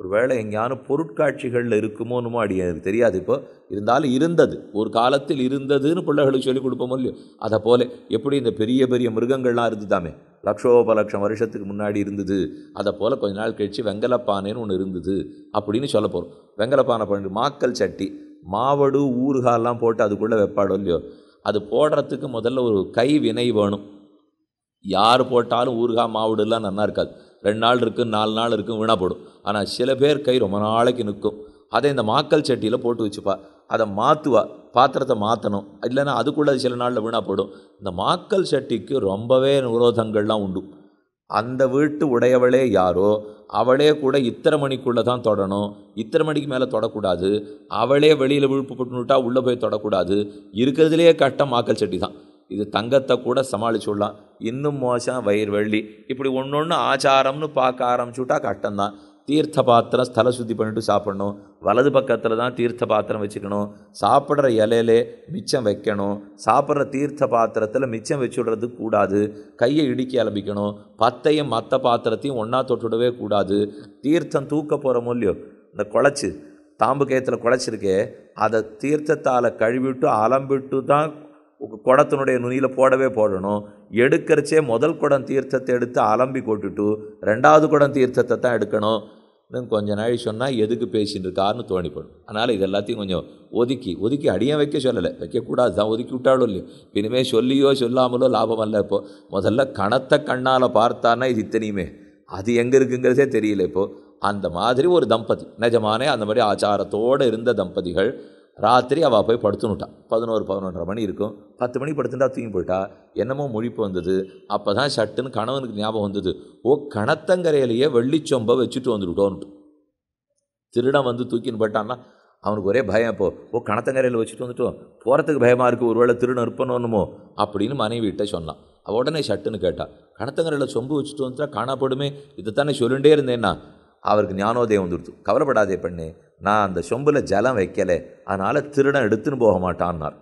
ஒரு வேளை எங்கேயானும் பொருட்காட்சிகளில் இருக்குமோனுமோ அப்படி எனக்கு தெரியாது இப்போ இருந்தாலும் இருந்தது ஒரு காலத்தில் இருந்ததுன்னு பிள்ளைகளுக்கு சொல்லிக் கொடுப்போம் இல்லையோ அதை போல் எப்படி இந்த பெரிய பெரிய மிருகங்கள்லாம் இருந்துதாமே லட்சோப லட்சம் வருஷத்துக்கு முன்னாடி இருந்தது அதை போல் கொஞ்ச நாள் கழித்து வெங்கலப்பானைன்னு ஒன்று இருந்தது அப்படின்னு சொல்ல போகிறோம் வெங்கலப்பானை பண்ணி மாக்கல் சட்டி மாவடு ஊறுகாலாம் போட்டு அதுக்குள்ளே வைப்பாடோ இல்லையோ அது போடுறதுக்கு முதல்ல ஒரு கை வினை வேணும் யார் போட்டாலும் ஊறுகாய் மாவுடுலாம் நல்லா இருக்காது ரெண்டு நாள் இருக்கு நாலு நாள் இருக்கும் போடும் ஆனால் சில பேர் கை ரொம்ப நாளைக்கு நிற்கும் அதை இந்த மாக்கல் சட்டியில் போட்டு வச்சுப்பா அதை மாற்றுவா பாத்திரத்தை மாற்றணும் இல்லைன்னா அதுக்குள்ளே சில நாளில் போடும் இந்த மாக்கல் சட்டிக்கு ரொம்பவே விரோதங்கள்லாம் உண்டு அந்த வீட்டு உடையவளே யாரோ அவளே கூட இத்தனை மணிக்குள்ளே தான் தொடணும் இத்தனை மணிக்கு மேலே தொடக்கூடாது அவளே வெளியில் விழுப்பு போட்டுனுட்டா உள்ளே போய் தொடக்கூடாது இருக்கிறதுலே கட்டம் ஆக்கல் செட்டி தான் இது தங்கத்தை கூட சமாளிச்சுடலாம் இன்னும் மோசம் வயிறு வெள்ளி இப்படி ஒன்று ஒன்று ஆச்சாரம்னு பார்க்க ஆரம்பிச்சுட்டா கட்டம்தான் தீர்த்த பாத்திரம் ஸ்தல சுத்தி பண்ணிட்டு சாப்பிடணும் வலது பக்கத்தில் தான் தீர்த்த பாத்திரம் வச்சுக்கணும் சாப்பிட்ற இலையிலே மிச்சம் வைக்கணும் சாப்பிட்ற தீர்த்த பாத்திரத்தில் மிச்சம் வச்சு விடுறது கூடாது கையை இடுக்கி அலம்பிக்கணும் பத்தையும் மற்ற பாத்திரத்தையும் ஒன்றா தொட்டுடவே கூடாது தீர்த்தம் தூக்க போகிற மூலியம் இந்த குழச்சி தாம்பு கயத்தில் குழச்சிருக்கே அதை தீர்த்தத்தால் கழுவிட்டு அலம்பிட்டு தான் குடத்தினுடைய நுனியில் போடவே போடணும் எடுக்கிறச்சே முதல் குடம் தீர்த்தத்தை எடுத்து அலம்பி கொட்டுட்டு ரெண்டாவது குடம் தீர்த்தத்தை தான் எடுக்கணும் இன்னும் கொஞ்ச நாள் சொன்னால் எதுக்கு பேசின்னு இருக்காருன்னு தோணிப்படும் அதனால் இது எல்லாத்தையும் கொஞ்சம் ஒதுக்கி ஒதுக்கி அடியே வைக்க சொல்லலை வைக்கக்கூடாது தான் ஒதுக்கி விட்டாலும் இல்லையோ இனிமேல் சொல்லியோ சொல்லாமலோ லாபம் அல்ல இப்போது முதல்ல கணத்தை கண்ணால் பார்த்தான்னா இது இத்தனையுமே அது எங்கே இருக்குங்கிறதே தெரியல இப்போது அந்த மாதிரி ஒரு தம்பதி நிஜமானே அந்த மாதிரி ஆச்சாரத்தோடு இருந்த தம்பதிகள் ராத்திரி அவள் போய் படுத்துனுட்டான் பதினோரு பதினொன்றரை மணி இருக்கும் பத்து மணி படுத்துட்டா தூங்கி போயிட்டா என்னமோ முழிப்பு வந்தது அப்போ தான் ஷட்டுன்னு கணவனுக்கு ஞாபகம் வந்தது ஓ கணத்தங்கரையிலேயே வெள்ளிச்சொம்பை வச்சுட்டு வந்துவிட்டோன்ட்டு திருடம் வந்து தூக்கின்னு போயிட்டான்னா அவனுக்கு ஒரே பயம் இப்போ ஓ கணத்தங்கரையில் வச்சுட்டு வந்துட்டோம் போகிறதுக்கு பயமாக இருக்குது ஒருவேளை திருடன் இருப்பணுமோ அப்படின்னு மனைவிட்ட சொன்னான் அவள் உடனே ஷட்டுன்னு கேட்டான் கணத்தங்கரையில் சொம்பு வச்சுட்டு வந்துட்டா காணப்படுமே இதைத்தானே சொல்லிகிட்டே இருந்தேன்னா அவருக்கு ஞானோதயம் வந்துடுச்சு கவலைப்படாதே பெண்ணு நான் அந்த சொம்பில் ஜலம் வைக்கலை அதனால் திருடன் எடுத்துன்னு போக மாட்டான்னார்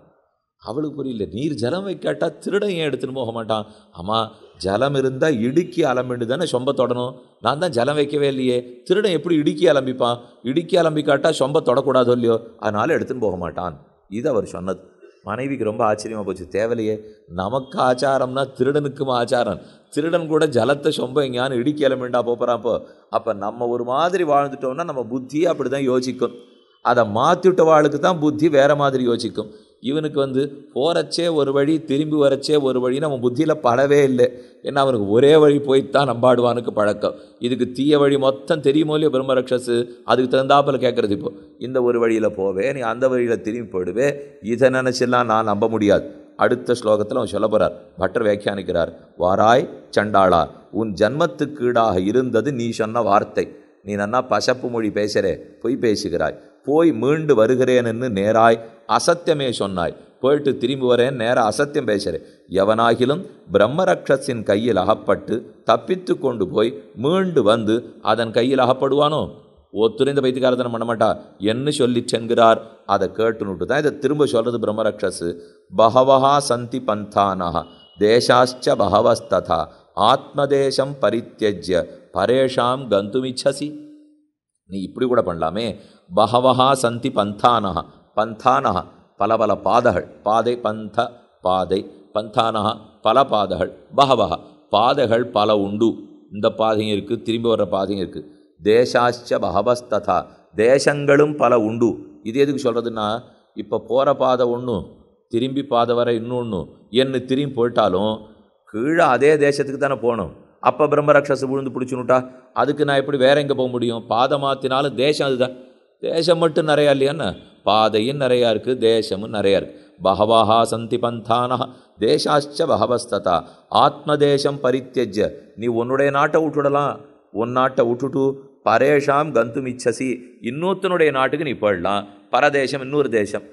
அவளுக்கு புரியல நீர் ஜலம் வைக்காட்டா திருடன் ஏன் எடுத்துன்னு போக மாட்டான் ஆமாம் ஜலம் இருந்தால் இடுக்கி அலம்பிட்டு தானே சொம்ப தொடணும் நான் தான் ஜலம் வைக்கவே இல்லையே திருடன் எப்படி இடுக்கி அலம்பிப்பான் இடுக்கி அலம்பிக்காட்டா சொம்ப தொடக்கூடாதோ இல்லையோ அதனால் எடுத்துன்னு போக மாட்டான் இது அவர் சொன்னது மனைவிக்கு ரொம்ப ஆச்சரியமாக போச்சு தேவையிலையே நமக்கு ஆச்சாரம்னா திருடனுக்கும் ஆச்சாரம் திருடன் கூட ஜலத்தை சொம்ப எங்கேயானு இடிக்க எலமெண்டா போகிறாப்போ அப்போ நம்ம ஒரு மாதிரி வாழ்ந்துட்டோம்னா நம்ம புத்தியை அப்படி தான் யோசிக்கும் அதை மாற்றிவிட்டவாளுக்கு தான் புத்தி வேறு மாதிரி யோசிக்கும் இவனுக்கு வந்து போகிறச்சே ஒரு வழி திரும்பி வரச்சே ஒரு வழி நம்ம புத்தியில் படவே இல்லை ஏன்னா அவனுக்கு ஒரே வழி போய்த்தான் நம்பாடுவானுக்கு பழக்கம் இதுக்கு தீய வழி மொத்தம் தெரியுமோ இல்லையோ பிரம்மரக்ஷஸு அதுக்கு தகுந்தாப்பில் கேட்குறது இப்போ இந்த ஒரு வழியில் போவே நீ அந்த வழியில் திரும்பி போடுவே இதை நினச்செல்லாம் நான் நம்ப முடியாது அடுத்த ஸ்லோகத்தில் அவன் சொல்ல போகிறார் பட்டர் வியாக்கியானிக்கிறார் வாராய் சண்டாளா உன் ஜன்மத்துக்கு ஈடாக இருந்தது நீ சொன்ன வார்த்தை நீ நன்னா பசப்பு மொழி பேசுகிறே பொய் பேசுகிறாய் போய் மீண்டு வருகிறேன் என்று நேராய் அசத்தியமே சொன்னாய் போயிட்டு திரும்பி வரேன் நேராக அசத்தியம் பேசுகிறேன் எவனாகிலும் பிரம்மரக்ஷத்தின் கையில் அகப்பட்டு தப்பித்து கொண்டு போய் மீண்டு வந்து அதன் கையில் அகப்படுவானோ ஒத்துரைந்த பைத்தியகாரத்தனம் பண்ண மாட்டா என்ன சொல்லி சென்கிறார் அதை கேட்டுனுட்டு தான் இதை திரும்ப சொல்கிறது பிரம்மரக்ஷஸு பகவஹா சந்தி பந்தானஹா தேசாச்ச பகவஸ்ததா ஆத்மதேசம் பரித்தியஜ பரேஷாம் கந்துமிச்சசி நீ இப்படி கூட பண்ணலாமே பகவஹா சந்தி பந்தானஹா பந்தானஹா பல பல பாதகள் பாதை பந்த பாதை பந்தானஹா பல பாதகள் பகவஹா பாதைகள் பல உண்டு இந்த பாதையும் இருக்குது திரும்பி வர்ற பாதையும் இருக்குது தேசாச்ச பகவஸ்ததா தேசங்களும் பல உண்டு இது எதுக்கு சொல்கிறதுன்னா இப்போ போகிற பாதை ஒன்று திரும்பி பாதை வர இன்னொன்று என்ன திரும்பி போயிட்டாலும் கீழே அதே தேசத்துக்கு தானே போகணும் அப்போ பிரம்மராட்சசு விழுந்து பிடிச்சுனுட்டா அதுக்கு நான் எப்படி வேற எங்கே போக முடியும் பாதை மாற்றினாலும் தேசம் அதுதான் தேசம் மட்டும் நிறையா இல்லையான்னு பாதையும் நிறையா இருக்குது தேசமும் நிறையா இருக்குது பகவா சந்தி பந்தானா தேசாச்ச பகவஸ்ததா ஆத்மதேசம் பரித்தியஜ்ய நீ உன்னுடைய நாட்டை விட்டுடலாம் உன் நாட்டை விட்டுட்டு பரேஷாம் கந்துமிச்சசி இச்சசி இன்னொருத்தனுடைய நாட்டுக்கு நீ போடலாம் பரதேசம் இன்னொரு தேசம்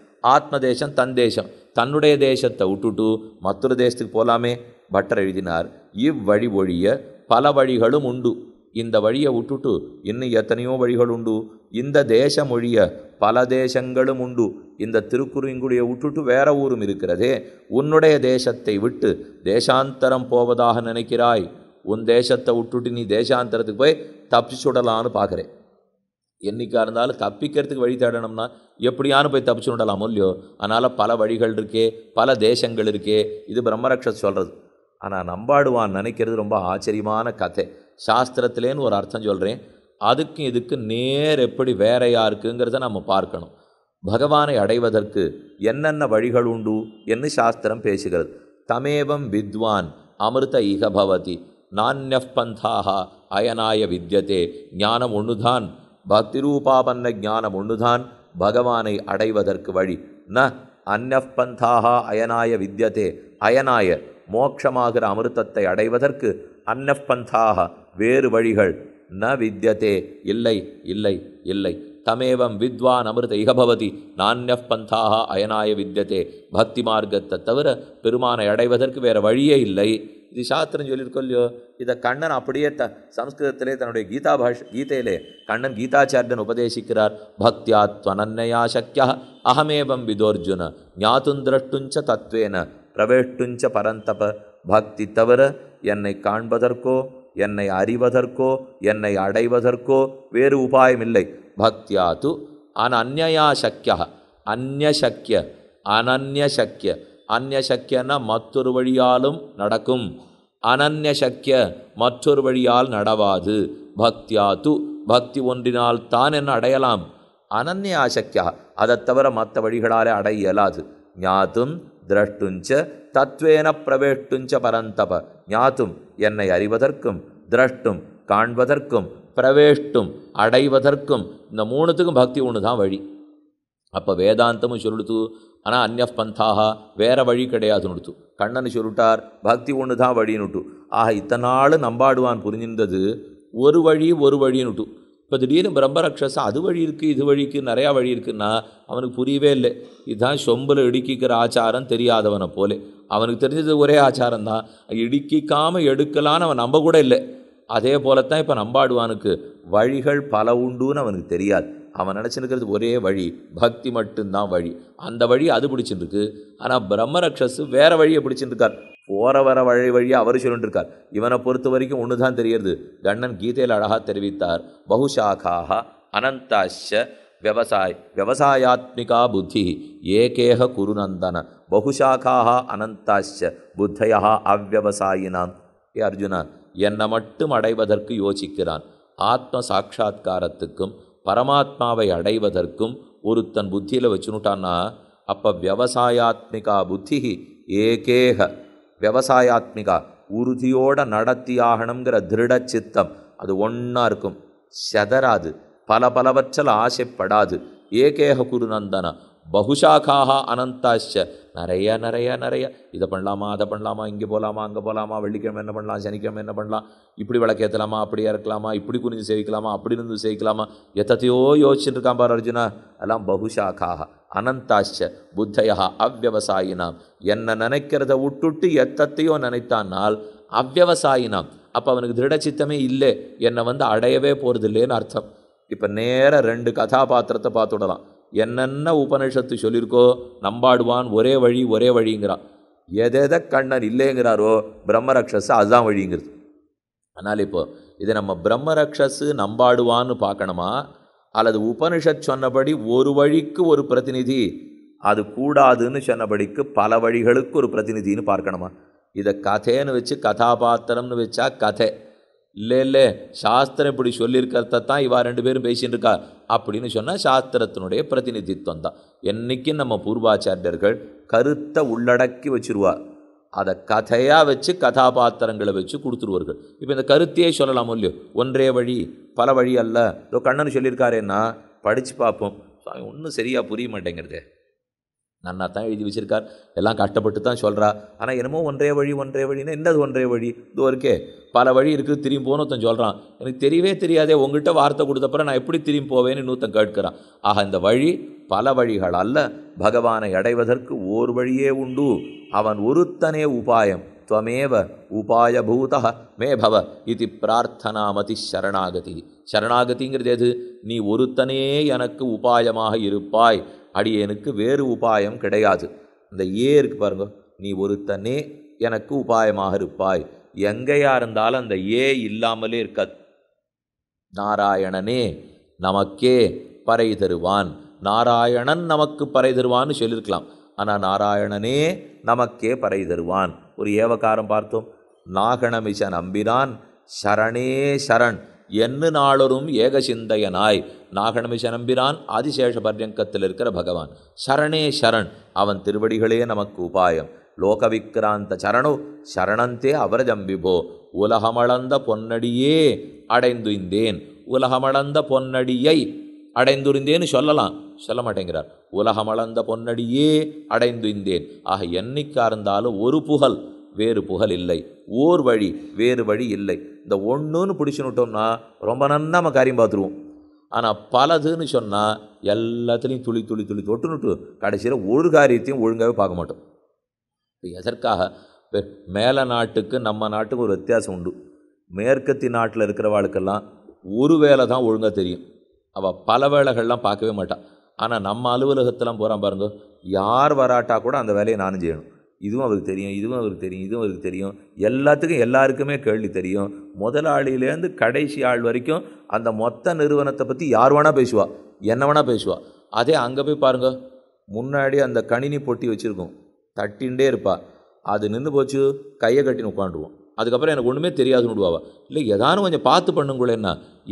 தேசம் தன் தேசம் தன்னுடைய தேசத்தை விட்டுட்டு மற்றொரு தேசத்துக்கு போகலாமே பட்டர் எழுதினார் இவ்வழி ஒழிய பல வழிகளும் உண்டு இந்த வழியை விட்டுட்டு இன்னும் எத்தனையோ வழிகள் உண்டு இந்த தேசம் ஒழிய பல தேசங்களும் உண்டு இந்த திருக்குறிங்குடைய விட்டுட்டு வேற ஊரும் இருக்கிறதே உன்னுடைய தேசத்தை விட்டு தேசாந்தரம் போவதாக நினைக்கிறாய் உன் தேசத்தை விட்டுட்டு நீ தேசாந்தரத்துக்கு போய் தப்பிச்சுடலான்னு பார்க்குறேன் என்னைக்காக இருந்தாலும் தப்பிக்கிறதுக்கு வழி தேடணும்னா எப்படியானு போய் தப்பிச்சு விடலாமோ இல்லையோ அதனால் பல வழிகள் இருக்கே பல தேசங்கள் இருக்கே இது பிரம்மரக்ஷ சொல்கிறது ஆனால் நம்பாடுவான் நினைக்கிறது ரொம்ப ஆச்சரியமான கதை சாஸ்திரத்துலேன்னு ஒரு அர்த்தம் சொல்கிறேன் அதுக்கும் இதுக்கு நேர் எப்படி வேறையாக இருக்குங்கிறத நம்ம பார்க்கணும் பகவானை அடைவதற்கு என்னென்ன வழிகள் உண்டு என்று சாஸ்திரம் பேசுகிறது தமேவம் வித்வான் அமிர்த இக பவதி நானியப் அயனாய வித்தியதே ஞானம் ஒன்றுதான் பக்திரூபாபன்ன ஞானம் ஒன்றுதான் பகவானை அடைவதற்கு வழி ந அந்நப் அயனாய வித்தியதே அயனாய மோட்சமாகிற அமிர்தத்தை அடைவதற்கு அன்னப்பந்தாக வேறு வழிகள் ந வித்தியதே இல்லை இல்லை இல்லை தமேவம் வித்வான் அமிர்த இகபவதி நானியப் அயனாய வித்தியதே பக்தி மார்க்கத்தை தவிர பெருமானை அடைவதற்கு வேறு வழியே இல்லை இது சாஸ்திரம் சொல்லியிருக்கோல்லையோ இதை கண்ணன் அப்படியே த சம்ஸ்கிருதத்திலே தன்னுடைய கீதா பாஷ் கீதையிலே கண்ணன் கீதாச்சாரியன் உபதேசிக்கிறார் பக்தியாத்வனன்னையா சக்கியா அகமேவம் விதோர்ஜுன ஞாத்துந்திரட்டுஞ்ச தத்வேன பிரவேஷ்டுஞ்ச பரந்தப பக்தி தவிர என்னை காண்பதற்கோ என்னை அறிவதற்கோ என்னை அடைவதற்கோ வேறு உபாயமில்லை பக்தியா து அனன்யா சக்கியா அந்நசக்கிய அனன்யசக்கிய அந்நசக்கியன்னா மற்றொரு வழியாலும் நடக்கும் அனன்யசக்கிய மற்றொரு வழியால் நடவாது பக்தியா து பக்தி ஒன்றினால் தான் என்ன அடையலாம் அனன்யா அதை தவிர மற்ற வழிகளாலே அடைய இயலாது ஞாத்தும் திரஷ்டுஞ்ச தத்வேன பிரவேட்டுஞ்ச பரந்தப ஞாத்தும் என்னை அறிவதற்கும் திரஷ்டும் காண்பதற்கும் பிரவேஷ்டும் அடைவதற்கும் இந்த மூணுத்துக்கும் பக்தி ஒன்று தான் வழி அப்போ வேதாந்தமும் சொல்லுடுத்து ஆனால் அந்நப் பந்தாக வேறு வழி கிடையாதுன்னு நுடுத்து கண்ணன் சொல்லிட்டார் பக்தி ஒன்று தான் வழின்னுட்டு ஆக இத்தனை நாள் நம்பாடுவான் புரிஞ்சிருந்தது ஒரு வழி ஒரு வழின்னுட்டு இப்போ திடீர்னு பிரம்மரக்ஷசா அது வழி இருக்குது இது வழிக்கு நிறையா வழி இருக்குன்னா அவனுக்கு புரியவே இல்லை இதுதான் சொம்பில் இடுக்கிக்கிற ஆச்சாரம் தெரியாதவனை போலே அவனுக்கு தெரிஞ்சது ஒரே ஆச்சாரம் தான் இடுக்கிக்காமல் எடுக்கலான்னு அவன் நம்ப கூட இல்லை அதே போலத்தான் இப்போ நம்பாடுவானுக்கு வழிகள் பல உண்டுன்னு அவனுக்கு தெரியாது அவன் நினச்சிருக்கிறது ஒரே வழி பக்தி மட்டும்தான் வழி அந்த வழி அது பிடிச்சிருக்கு ஆனால் பிரம்மரக்ஷஸ் வேறு வழியை பிடிச்சிருக்கார் போகிற வர வழி வழியாக அவர் சொல்லிட்டுருக்கார் இவனை பொறுத்த வரைக்கும் ஒன்று தான் தெரியுது கண்ணன் கீதையில் அழகாக தெரிவித்தார் பகுஷாக்காக அனந்தாஷ விவசாய் விவசாயாத்மிகா புத்தி ஏகேக குருநந்தன பகுஷாக்காக அனந்தாஷ புத்தயா அவ்வசாயினாம் ஏ அர்ஜுனா என்னை மட்டும் அடைவதற்கு யோசிக்கிறான் ஆத்ம சாட்சா்காரத்துக்கும் பரமாத்மாவை அடைவதற்கும் ஒருத்தன் புத்தியில் வச்சுனுட்டான்னா அப்போ விவசாயாத்மிகா புத்தி ஏகேக விவசாயாத்மிகா உறுதியோடு நடத்தியாகணுங்கிற திருட சித்தம் அது ஒன்றா இருக்கும் செதராது பல பலவற்றல் ஆசைப்படாது ஏகேக குருநந்தன பகுசாக்காக அனந்தாச்ச நிறையா நிறையா நிறையா இதை பண்ணலாமா அதை பண்ணலாமா இங்கே போகலாமா அங்கே போகலாமா வெள்ளிக்கிழமை என்ன பண்ணலாம் சனிக்கிழமை என்ன பண்ணலாம் இப்படி விளக்கேற்றலாமா அப்படியே இருக்கலாமா இப்படி குனிஞ்சு சேவிக்கலாமா அப்படி இருந்து சேவிக்கலாமா எத்தையோ யோசிச்சுட்டு இருக்கான் பார் அர்ஜுனா எல்லாம் பகுஷாக்காக அனந்தாச்ச புத்தையா அவ்வசாயினாம் என்ன நினைக்கிறத விட்டுட்டு எத்தத்தையோ நினைத்தானால் அவ்வசாயினாம் அப்போ அவனுக்கு திருடச்சித்தமே இல்லை என்னை வந்து அடையவே போகிறது இல்லைன்னு அர்த்தம் இப்போ நேராக ரெண்டு கதாபாத்திரத்தை பார்த்துடலாம் என்னென்ன உபனிஷத்து சொல்லியிருக்கோ நம்பாடுவான் ஒரே வழி ஒரே வழிங்கிறான் எதெதை கண்ணன் இல்லைங்கிறாரோ பிரம்மரக்ஷஸ் அதுதான் வழிங்கிறது அதனால் இப்போது இதை நம்ம பிரம்மரக்ஷஸு நம்பாடுவான்னு பார்க்கணுமா அல்லது உபனிஷத் சொன்னபடி ஒரு வழிக்கு ஒரு பிரதிநிதி அது கூடாதுன்னு சொன்னபடிக்கு பல வழிகளுக்கு ஒரு பிரதிநிதின்னு பார்க்கணுமா இதை கதைன்னு வச்சு கதாபாத்திரம்னு வச்சா கதை இல்லை இல்லை சாஸ்திரம் இப்படி சொல்லியிருக்கிறத தான் இவா ரெண்டு பேரும் பேசிகிட்டு இருக்கா அப்படின்னு சொன்னால் சாஸ்திரத்தினுடைய பிரதிநிதித்துவம் தான் என்றைக்கு நம்ம பூர்வாச்சாரியர்கள் கருத்தை உள்ளடக்கி வச்சுருவார் அதை கதையாக வச்சு கதாபாத்திரங்களை வச்சு கொடுத்துருவார்கள் இப்போ இந்த கருத்தையே சொல்லலாம் இல்லையோ ஒன்றே வழி பல வழி அல்ல இதோ கண்ணன் சொல்லியிருக்காருன்னா படித்து பார்ப்போம் சுவாமி ஒன்றும் சரியாக புரிய மாட்டேங்கிறதே நன்னா தான் எழுதி வச்சுருக்கார் எல்லாம் கஷ்டப்பட்டு தான் சொல்கிறா ஆனால் என்னமோ ஒன்றே வழி ஒன்றே வழின்னா என்னது ஒன்றே வழி இதோ இருக்கே பல வழி இருக்குது திரும்பி போகணும் ஒருத்தன் சொல்கிறான் எனக்கு தெரியவே தெரியாதே உங்கள்கிட்ட வார்த்தை கொடுத்தப்பறம் நான் எப்படி திரும்பி போவேன்னு இன்னொருத்தன் கேட்கிறான் ஆக இந்த வழி பல வழிகள் அல்ல பகவானை அடைவதற்கு ஓர் வழியே உண்டு அவன் ஒருத்தனே உபாயம் त्वमेव உபாயபூத மே பவ இது பிரார்த்தனாமதி சரணாகதி சரணாகதிங்கிறது எது நீ ஒருத்தனே எனக்கு உபாயமாக இருப்பாய் எனக்கு வேறு உபாயம் கிடையாது இந்த ஏ இருக்கு பாருங்க நீ ஒருத்தனே எனக்கு உபாயமாக இருப்பாய் எங்கேயா இருந்தாலும் அந்த ஏ இல்லாமலே இருக்க நாராயணனே நமக்கே பறை தருவான் நாராயணன் நமக்கு பறை தருவான்னு சொல்லியிருக்கலாம் ஆனால் நாராயணனே நமக்கே பறை தருவான் ஒரு ஏவகாரம் பார்த்தோம் நாகணமிச நம்பினான் சரணே சரண் என்ன நாளொரும் ஏக சிந்தையனாய் நாகணமிச நம்பினான் ஆதிசேஷ பர்யங்கத்தில் இருக்கிற பகவான் சரணே சரண் அவன் திருவடிகளே நமக்கு உபாயம் லோகவிக்ராந்த சரணோ சரணந்தே ஜம்பிபோ உலகமளந்த பொன்னடியே அடைந்துந்தேன் உலகமளந்த பொன்னடியை அடைந்துருந்தேன்னு சொல்லலாம் சொல்ல மாட்டேங்கிறார் உலகமளந்த பொன்னடியே அடைந்து இந்தேன் ஆக என்னைக்கா இருந்தாலும் ஒரு புகழ் வேறு புகழ் இல்லை ஓர் வழி வேறு வழி இல்லை இந்த ஒன்றுன்னு பிடிச்சுனுட்டோம்னா ரொம்ப நன்னா நம்ம காரியம் பார்த்துருவோம் ஆனால் பலதுன்னு சொன்னால் எல்லாத்துலேயும் துளி துளி துளி தொட்டுனுட்டு கடைசியில் ஒரு காரியத்தையும் ஒழுங்காகவே பார்க்க மாட்டோம் இப்போ எதற்காக மேலே நாட்டுக்கு நம்ம நாட்டுக்கு ஒரு வித்தியாசம் உண்டு மேற்கத்தி நாட்டில் இருக்கிற வாழ்க்கெல்லாம் ஒரு வேலை தான் ஒழுங்காக தெரியும் அவள் பல வேலைகள்லாம் பார்க்கவே மாட்டாள் ஆனால் நம்ம அலுவலகத்தெல்லாம் போகிறான் பாருங்க யார் வராட்டா கூட அந்த வேலையை நானும் செய்யணும் இதுவும் அவருக்கு தெரியும் இதுவும் அவருக்கு தெரியும் இதுவும் அவருக்கு தெரியும் எல்லாத்துக்கும் எல்லாருக்குமே கேள்வி தெரியும் முதலாளியிலேருந்து கடைசி ஆள் வரைக்கும் அந்த மொத்த நிறுவனத்தை பற்றி யார் வேணால் பேசுவா என்ன வேணால் பேசுவா அதே அங்கே போய் பாருங்கள் முன்னாடி அந்த கணினி பொட்டி வச்சுருக்கோம் தட்டின்ண்டே இருப்பா அது நின்று போச்சு கையை கட்டின்னு உட்காந்துருவோம் அதுக்கப்புறம் எனக்கு ஒன்றுமே தெரியாதுன்னு விடுவாவா இல்லை ஏதானும் கொஞ்சம் பார்த்து பண்ணுங்களேன்னா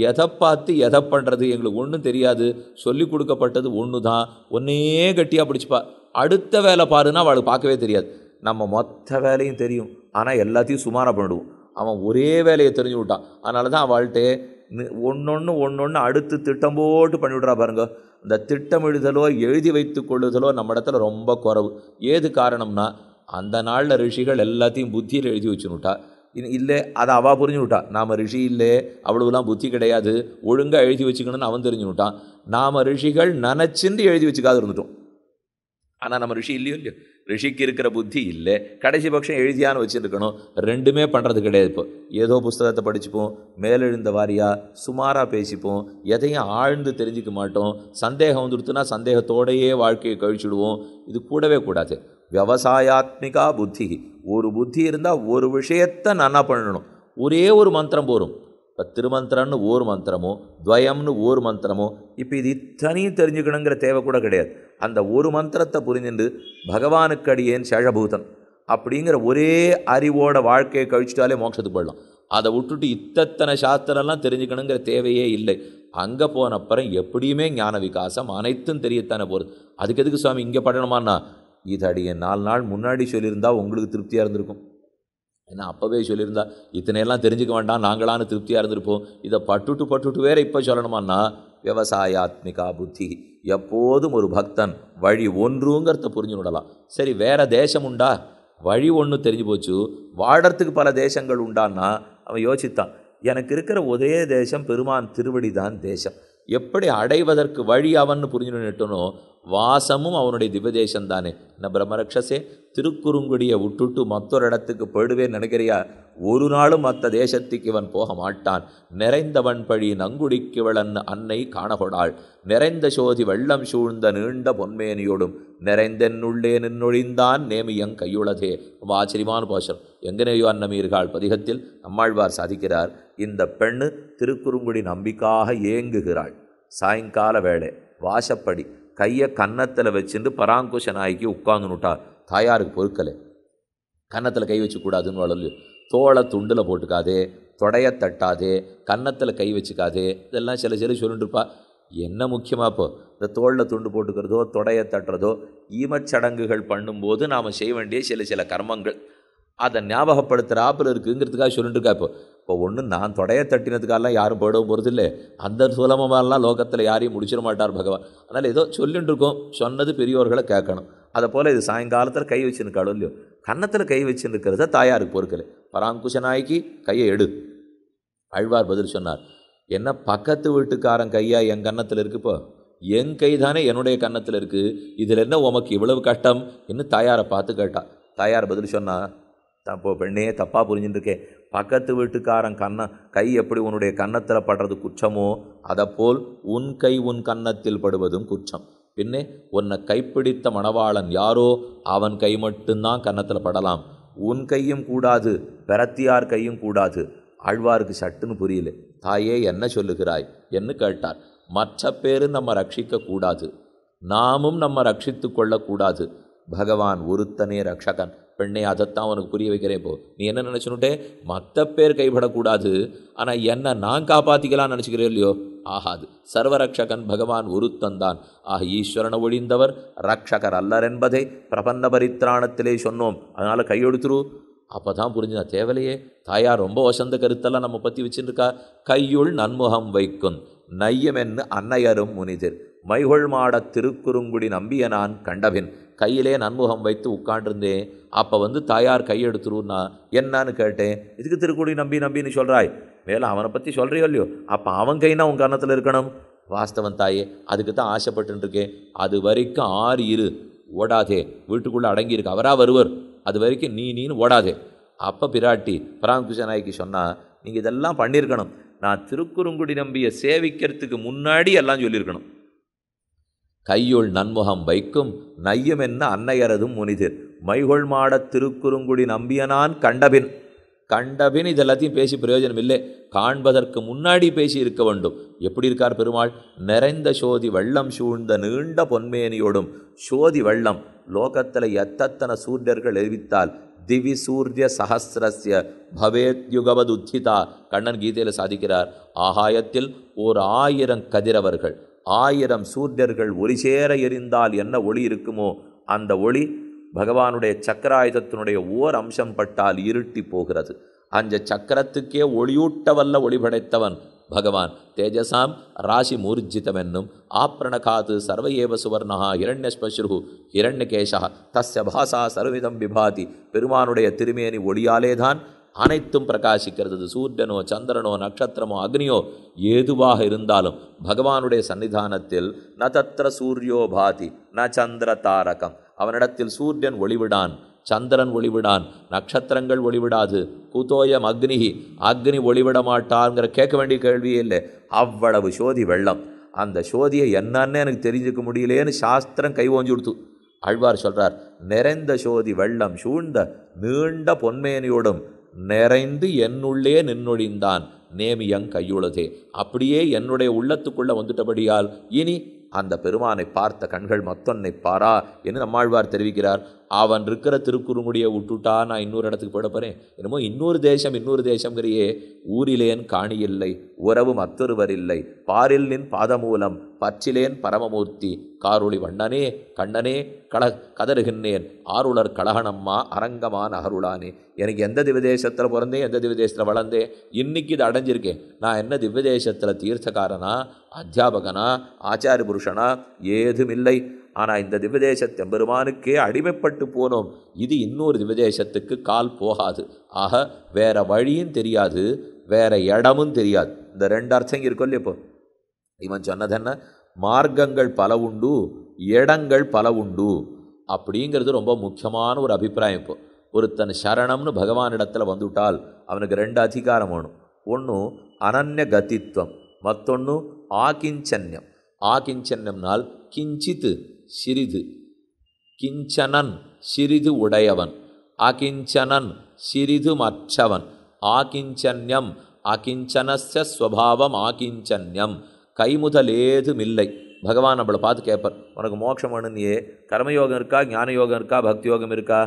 எதை பார்த்து எதை பண்ணுறது எங்களுக்கு ஒன்றும் தெரியாது சொல்லிக் கொடுக்கப்பட்டது ஒன்று தான் ஒன்றே கட்டியாக பிடிச்சிப்பா அடுத்த வேலை பாருன்னா அவளுக்கு பார்க்கவே தெரியாது நம்ம மொத்த வேலையும் தெரியும் ஆனால் எல்லாத்தையும் சுமாராக பண்ணிடுவோம் அவன் ஒரே வேலையை தெரிஞ்சு விட்டான் அதனால தான் அவள்கிட்ட ஒன்று ஒன்று அடுத்து திட்டம் போட்டு பண்ணிவிட்றா பாருங்க இந்த எழுதலோ எழுதி வைத்து கொள்ளுதலோ நம்ம இடத்துல ரொம்ப குறவு ஏது காரணம்னா அந்த நாளில் ரிஷிகள் எல்லாத்தையும் புத்தியில் எழுதி விட்டா இல்லை அதை அவள் புரிஞ்சு விட்டான் நாம் ரிஷி இல்லை அவ்வளவுலாம் புத்தி கிடையாது ஒழுங்காக எழுதி வச்சுக்கணும்னு அவன் தெரிஞ்சு விட்டான் நாம் ரிஷிகள் நினச்சின்னு எழுதி வச்சுக்காது இருந்துட்டோம் ஆனால் நம்ம ரிஷி இல்லையோ இல்லையோ ரிஷிக்கு இருக்கிற புத்தி இல்லை கடைசி பட்சம் எழுதியான்னு வச்சுருக்கணும் ரெண்டுமே பண்ணுறது கிடையாது இப்போ ஏதோ புஸ்தகத்தை படிச்சுப்போம் மேலெழுந்த வாரியாக சுமாராக பேசிப்போம் எதையும் ஆழ்ந்து தெரிஞ்சிக்க மாட்டோம் சந்தேகம் வந்துடுத்துனா சந்தேகத்தோடையே வாழ்க்கையை கழிச்சுடுவோம் இது கூடவே கூடாது விவசாயாத்மிகா புத்தி ஒரு புத்தி இருந்தால் ஒரு விஷயத்தை நன்னா பண்ணணும் ஒரே ஒரு மந்திரம் போகும் இப்போ திருமந்திரம்னு ஒரு மந்திரமோ துவயம்னு ஒரு மந்திரமோ இப்போ இது இத்தனையும் தெரிஞ்சுக்கணுங்கிற தேவை கூட கிடையாது அந்த ஒரு மந்திரத்தை புரிஞ்சுண்டு பகவானுக்கு அடியேன் சேஷபூதன் அப்படிங்கிற ஒரே அறிவோட வாழ்க்கையை கழிச்சிட்டாலே மோட்சத்துக்கு போயிடலாம் அதை விட்டுட்டு இத்தத்தனை சாஸ்திரம்லாம் தெரிஞ்சுக்கணுங்கிற தேவையே இல்லை அங்கே போன எப்படியுமே ஞான விகாசம் அனைத்தும் தெரியத்தானே போகிறது அதுக்கு எதுக்கு சுவாமி இங்கே படணுமாண்ணா இது அடிய நாலு நாள் முன்னாடி சொல்லியிருந்தால் உங்களுக்கு திருப்தியாக இருந்திருக்கும் ஏன்னா அப்போவே சொல்லியிருந்தா இத்தனையெல்லாம் தெரிஞ்சுக்க வேண்டாம் நாங்களான திருப்தியாக இருந்திருப்போம் இதை பட்டுட்டு பட்டுட்டு வேற இப்போ சொல்லணுமான்னா விவசாயாத்மிகா புத்தி எப்போதும் ஒரு பக்தன் வழி ஒன்றுங்கிறத புரிஞ்சு விடலாம் சரி வேறு தேசம் உண்டா வழி ஒன்று தெரிஞ்சு போச்சு வாழறதுக்கு பல தேசங்கள் உண்டான்னா அவன் யோசித்தான் எனக்கு இருக்கிற ஒரே தேசம் பெருமான் திருவடி தான் தேசம் எப்படி அடைவதற்கு வழி அவன் புரிஞ்சு நிட்டனோ வாசமும் அவனுடைய திவ்யதேசம் தானே என்ன பிரம்மரக்ஷசே திருக்குறுங்குடியை விட்டுட்டு மற்றொரு இடத்துக்கு போயிடுவேன்னு நினைக்கிறியா ஒரு நாளும் மற்ற தேசத்துக்கு இவன் போக மாட்டான் நிறைந்தவன் பழி நங்குடிக்குவளன் அன்னை காணகொடாள் நிறைந்த சோதி வெள்ளம் சூழ்ந்த நீண்ட பொன்மேனியோடும் நிறைந்தென்னுள்ளே நின்னொழிந்தான் நேமியங் கையுளதே ரொம்ப ஆச்சரியமான போஷம் எங்கனேயோ அன்னமீர்கள் பதிகத்தில் நம்மாழ்வார் சாதிக்கிறார் இந்த பெண்ணு திருக்குறுங்குடி நம்பிக்காக ஏங்குகிறாள் சாயங்கால வேளை வாசப்படி கையை கன்னத்தில் வச்சுட்டு பராங்குஷ நாய்க்கு உட்காந்துனுட்டா தாயாருக்கு பொறுக்கலை கன்னத்தில் கை வச்சுக்கூடாதுன்னு வளர்லையோ தோலை துண்டில் போட்டுக்காதே தொடையை தட்டாதே கன்னத்தில் கை வச்சுக்காதே இதெல்லாம் சில சில சொல்லிட்டுருப்பா என்ன முக்கியமாக இப்போ இந்த தோளில் துண்டு போட்டுக்கிறதோ தொடையை தட்டுறதோ ஈமச்சடங்குகள் பண்ணும்போது நாம் செய்ய வேண்டிய சில சில கர்மங்கள் அதை ஞாபகப்படுத்துகிற ஆப்பில் இருக்குங்கிறதுக்காக சொல்லிட்டுருக்கா இப்போ இப்போ ஒன்று நான் தொடைய தட்டினதுக்காகலாம் யாரும் போயிடவும் போகிறதில்லை அந்த சுலபமாகலாம் லோகத்தில் யாரையும் முடிச்சிட மாட்டார் பகவான் அதனால் ஏதோ சொல்லிகிட்டு இருக்கோம் சொன்னது பெரியோர்களை கேட்கணும் அதை போல் இது சாயங்காலத்தில் கை வச்சுருக்காளோ இல்லையோ கன்னத்தில் கை வச்சுருக்கிறத தாயாருக்கு பொறுக்கலை பராங்குஷனாய்க்கு கையை எடு அழ்வார் பதில் சொன்னார் என்ன பக்கத்து வீட்டுக்காரன் கையாக என் கன்னத்தில் இருக்குப்போ என் கை தானே என்னுடைய கன்னத்தில் இருக்குது இதில் என்ன உமக்கு இவ்வளவு கஷ்டம் இன்னும் தாயாரை பார்த்து கேட்டா தாயார் பதில் சொன்னா தப்போ பெண்ணே தப்பாக புரிஞ்சுட்டுருக்கேன் பக்கத்து வீட்டுக்காரன் கண்ண கை எப்படி உன்னுடைய கன்னத்தில் படுறது குற்றமோ அதைப்போல் உன் கை உன் கன்னத்தில் படுவதும் குற்றம் பின்னே உன்னை கைப்பிடித்த மணவாளன் யாரோ அவன் கை மட்டும்தான் கன்னத்தில் படலாம் உன் கையும் கூடாது பெரத்தியார் கையும் கூடாது ஆழ்வாருக்கு சட்டுன்னு புரியல தாயே என்ன சொல்லுகிறாய் என்று கேட்டார் மற்ற பேரு நம்ம ரட்சிக்க கூடாது நாமும் நம்ம ரட்சித்து கொள்ளக்கூடாது பகவான் ஒருத்தனே ரக்ஷகன் பெண்ணே அதைத்தான் அவனுக்கு புரிய வைக்கிறேன் இப்போது நீ என்ன நினச்சினுட்டே மற்ற பேர் கைப்படக்கூடாது ஆனால் என்னை நான் காப்பாற்றிக்கலான்னு நினச்சிக்கிறேன் இல்லையோ ஆகாது சர்வரக்ஷகன் பகவான் உருத்தந்தான் ஆக ஈஸ்வரனை ஒழிந்தவர் ரக்ஷகர் அல்லர் என்பதை பிரபந்த பரித்ராணத்திலே சொன்னோம் அதனால் கையெழுத்துரு அப்போ தான் நான் தேவலையே தாயார் ரொம்ப வசந்த கருத்தெல்லாம் நம்ம பற்றி வச்சுருக்கா கையுள் நன்முகம் வைக்கும் நையமென்னு அன்னையரும் முனிதிர் மைகொள் மாட திருக்குறுங்குடி நம்பிய நான் கண்டபின் கையிலே நன்முகம் வைத்து உட்காண்டிருந்தேன் அப்போ வந்து தாயார் கையெடுத்துருன்னா என்னன்னு கேட்டேன் இதுக்கு திருக்குடி நம்பி நம்பின்னு சொல்கிறாய் மேலே அவனை பற்றி சொல்கிறியோ இல்லையோ அப்போ அவன் கைனா உன் கன்னத்தில் இருக்கணும் வாஸ்தவன் தாயே அதுக்கு தான் ஆசைப்பட்டுருக்கேன் அது வரைக்கும் ஆறு இரு ஓடாதே வீட்டுக்குள்ளே அடங்கியிருக்கு அவராக வருவர் அது வரைக்கும் நீ நீன்னு ஓடாதே அப்போ பிராட்டி பராமகிருஷ்ணநாய்க்கு சொன்னால் நீங்கள் இதெல்லாம் பண்ணியிருக்கணும் நான் திருக்குறுங்குடி நம்பியை சேவிக்கிறதுக்கு முன்னாடி எல்லாம் சொல்லியிருக்கணும் கையுள் நன்முகம் வைக்கும் நையுமென்ன அன்னையரதும் முனிதிர் மைகொள் மாடத் திருக்குறுங்குடி நம்பியனான் கண்டபின் கண்டபின் இது எல்லாத்தையும் பேசி பிரயோஜனம் இல்லை காண்பதற்கு முன்னாடி பேசி இருக்க வேண்டும் எப்படி இருக்கார் பெருமாள் நிறைந்த சோதி வள்ளம் சூழ்ந்த நீண்ட பொன்மேனியோடும் சோதி வள்ளம் லோகத்தில் எத்தத்தன சூரியர்கள் எரிவித்தால் திவி சூரிய சகசிரஸ்ய பவேத்யுகவது உத்திதா கண்ணன் கீதையில் சாதிக்கிறார் ஆகாயத்தில் ஓர் ஆயிரம் கதிரவர்கள் ஆயிரம் சூரியர்கள் ஒளி சேர எரிந்தால் என்ன ஒளி இருக்குமோ அந்த ஒளி பகவானுடைய சக்கராயுதத்தினுடைய ஓர் அம்சம் பட்டால் இருட்டி போகிறது அந்த சக்கரத்துக்கே ஒளியூட்டவல்ல ஒளி படைத்தவன் பகவான் தேஜசாம் ராசி மூர்ஜிதமென்னும் ஆப்ரணகாத்து சர்வ ஏவ சுவர்ணா இரண்யஸ்மஸ்ரு இரண்யகேஷா தஸ்ய பாசா சர்வவிதம் விபாதி பெருமானுடைய திருமேனி ஒளியாலேதான் அனைத்தும் பிரகாசிக்கிறது சூரியனோ சந்திரனோ நட்சத்திரமோ அக்னியோ ஏதுவாக இருந்தாலும் பகவானுடைய சன்னிதானத்தில் ந தத்திர சூரியோ பாதி ந சந்திர தாரகம் அவனிடத்தில் சூரியன் ஒளிவிடான் சந்திரன் ஒளிவிடான் நட்சத்திரங்கள் ஒளிவிடாது குதோயம் அக்னிகி அக்னி ஒளிவிட மாட்டாங்கிற கேட்க வேண்டிய கேள்வியே இல்லை அவ்வளவு சோதி வெள்ளம் அந்த சோதியை என்னன்னு எனக்கு தெரிஞ்சுக்க முடியலேன்னு சாஸ்திரம் கை ஓஞ்சி கொடுத்து அழ்வார் சொல்கிறார் நிறைந்த சோதி வெள்ளம் சூழ்ந்த நீண்ட பொன்மேனியோடும் நிறைந்து என்னுள்ளே நின்னொழிந்தான் நேமியங் கையுளதே அப்படியே என்னுடைய உள்ளத்துக்குள்ளே வந்துட்டபடியால் இனி அந்த பெருமானை பார்த்த கண்கள் மத்தொன்னை பாரா என்று நம்மாழ்வார் தெரிவிக்கிறார் அவன் இருக்கிற திருக்குறுங்குடியை விட்டுட்டா நான் இன்னொரு இடத்துக்கு போயிட போகிறேன் என்னமோ இன்னொரு தேசம் இன்னொரு தேசங்கிறையே ஊரிலேன் காணியில்லை உறவு மற்றொருவர் இல்லை பாரில் நின் பாதமூலம் பற்றிலேன் பரமமூர்த்தி காரொளி வண்ணனே கண்ணனே கல கதறுகின்றேன் ஆருளர் கலகணம்மா அரங்கமான் அகருளானே எனக்கு எந்த தேசத்தில் பிறந்தேன் எந்த தேசத்தில் வளர்ந்தேன் இன்றைக்கி இது அடைஞ்சிருக்கேன் நான் என்ன தேசத்தில் தீர்த்தகாரனா அத்தியாபகனா ஆச்சாரிய புருஷனா ஏதுமில்லை ஆனால் இந்த திவ்யதேசத்தெம் பெருமானுக்கே அடிமைப்பட்டு போனோம் இது இன்னொரு திவ்யதேசத்துக்கு கால் போகாது ஆக வேறு வழியும் தெரியாது வேறு இடமும் தெரியாது இந்த ரெண்டு அர்த்தம் இருக்கும் இல்லையா இப்போ இவன் சொன்னது என்ன மார்க்கங்கள் பல உண்டு இடங்கள் பல உண்டு அப்படிங்கிறது ரொம்ப முக்கியமான ஒரு அபிப்பிராயம் இப்போ ஒருத்தன் சரணம்னு பகவானிடத்தில் வந்துவிட்டால் அவனுக்கு ரெண்டு அதிகாரம் வேணும் ஒன்று அனன்ய கதித்வம் மற்றொன்று ஆகிஞ்சன்யம் ஆகிஞ்சன்யம்னால் கிஞ்சித்து சிறிது கிஞ்சனன் சிறிது உடையவன் அகிஞ்சனன் சிறிது மற்றவன் ஆகிஞ்சன்யம் அகிஞ்சனஸ்ய ஸ்வபாவம் ஆகிஞ்சன்யம் கைமுதல் ஏதுமில்லை பகவான் நம்மளை பார்த்து கேட்பார் உனக்கு மோட்சம் வேணும்னியே கர்மயோகம் இருக்கா ஞான யோகம் இருக்கா பக்தி யோகம் இருக்கா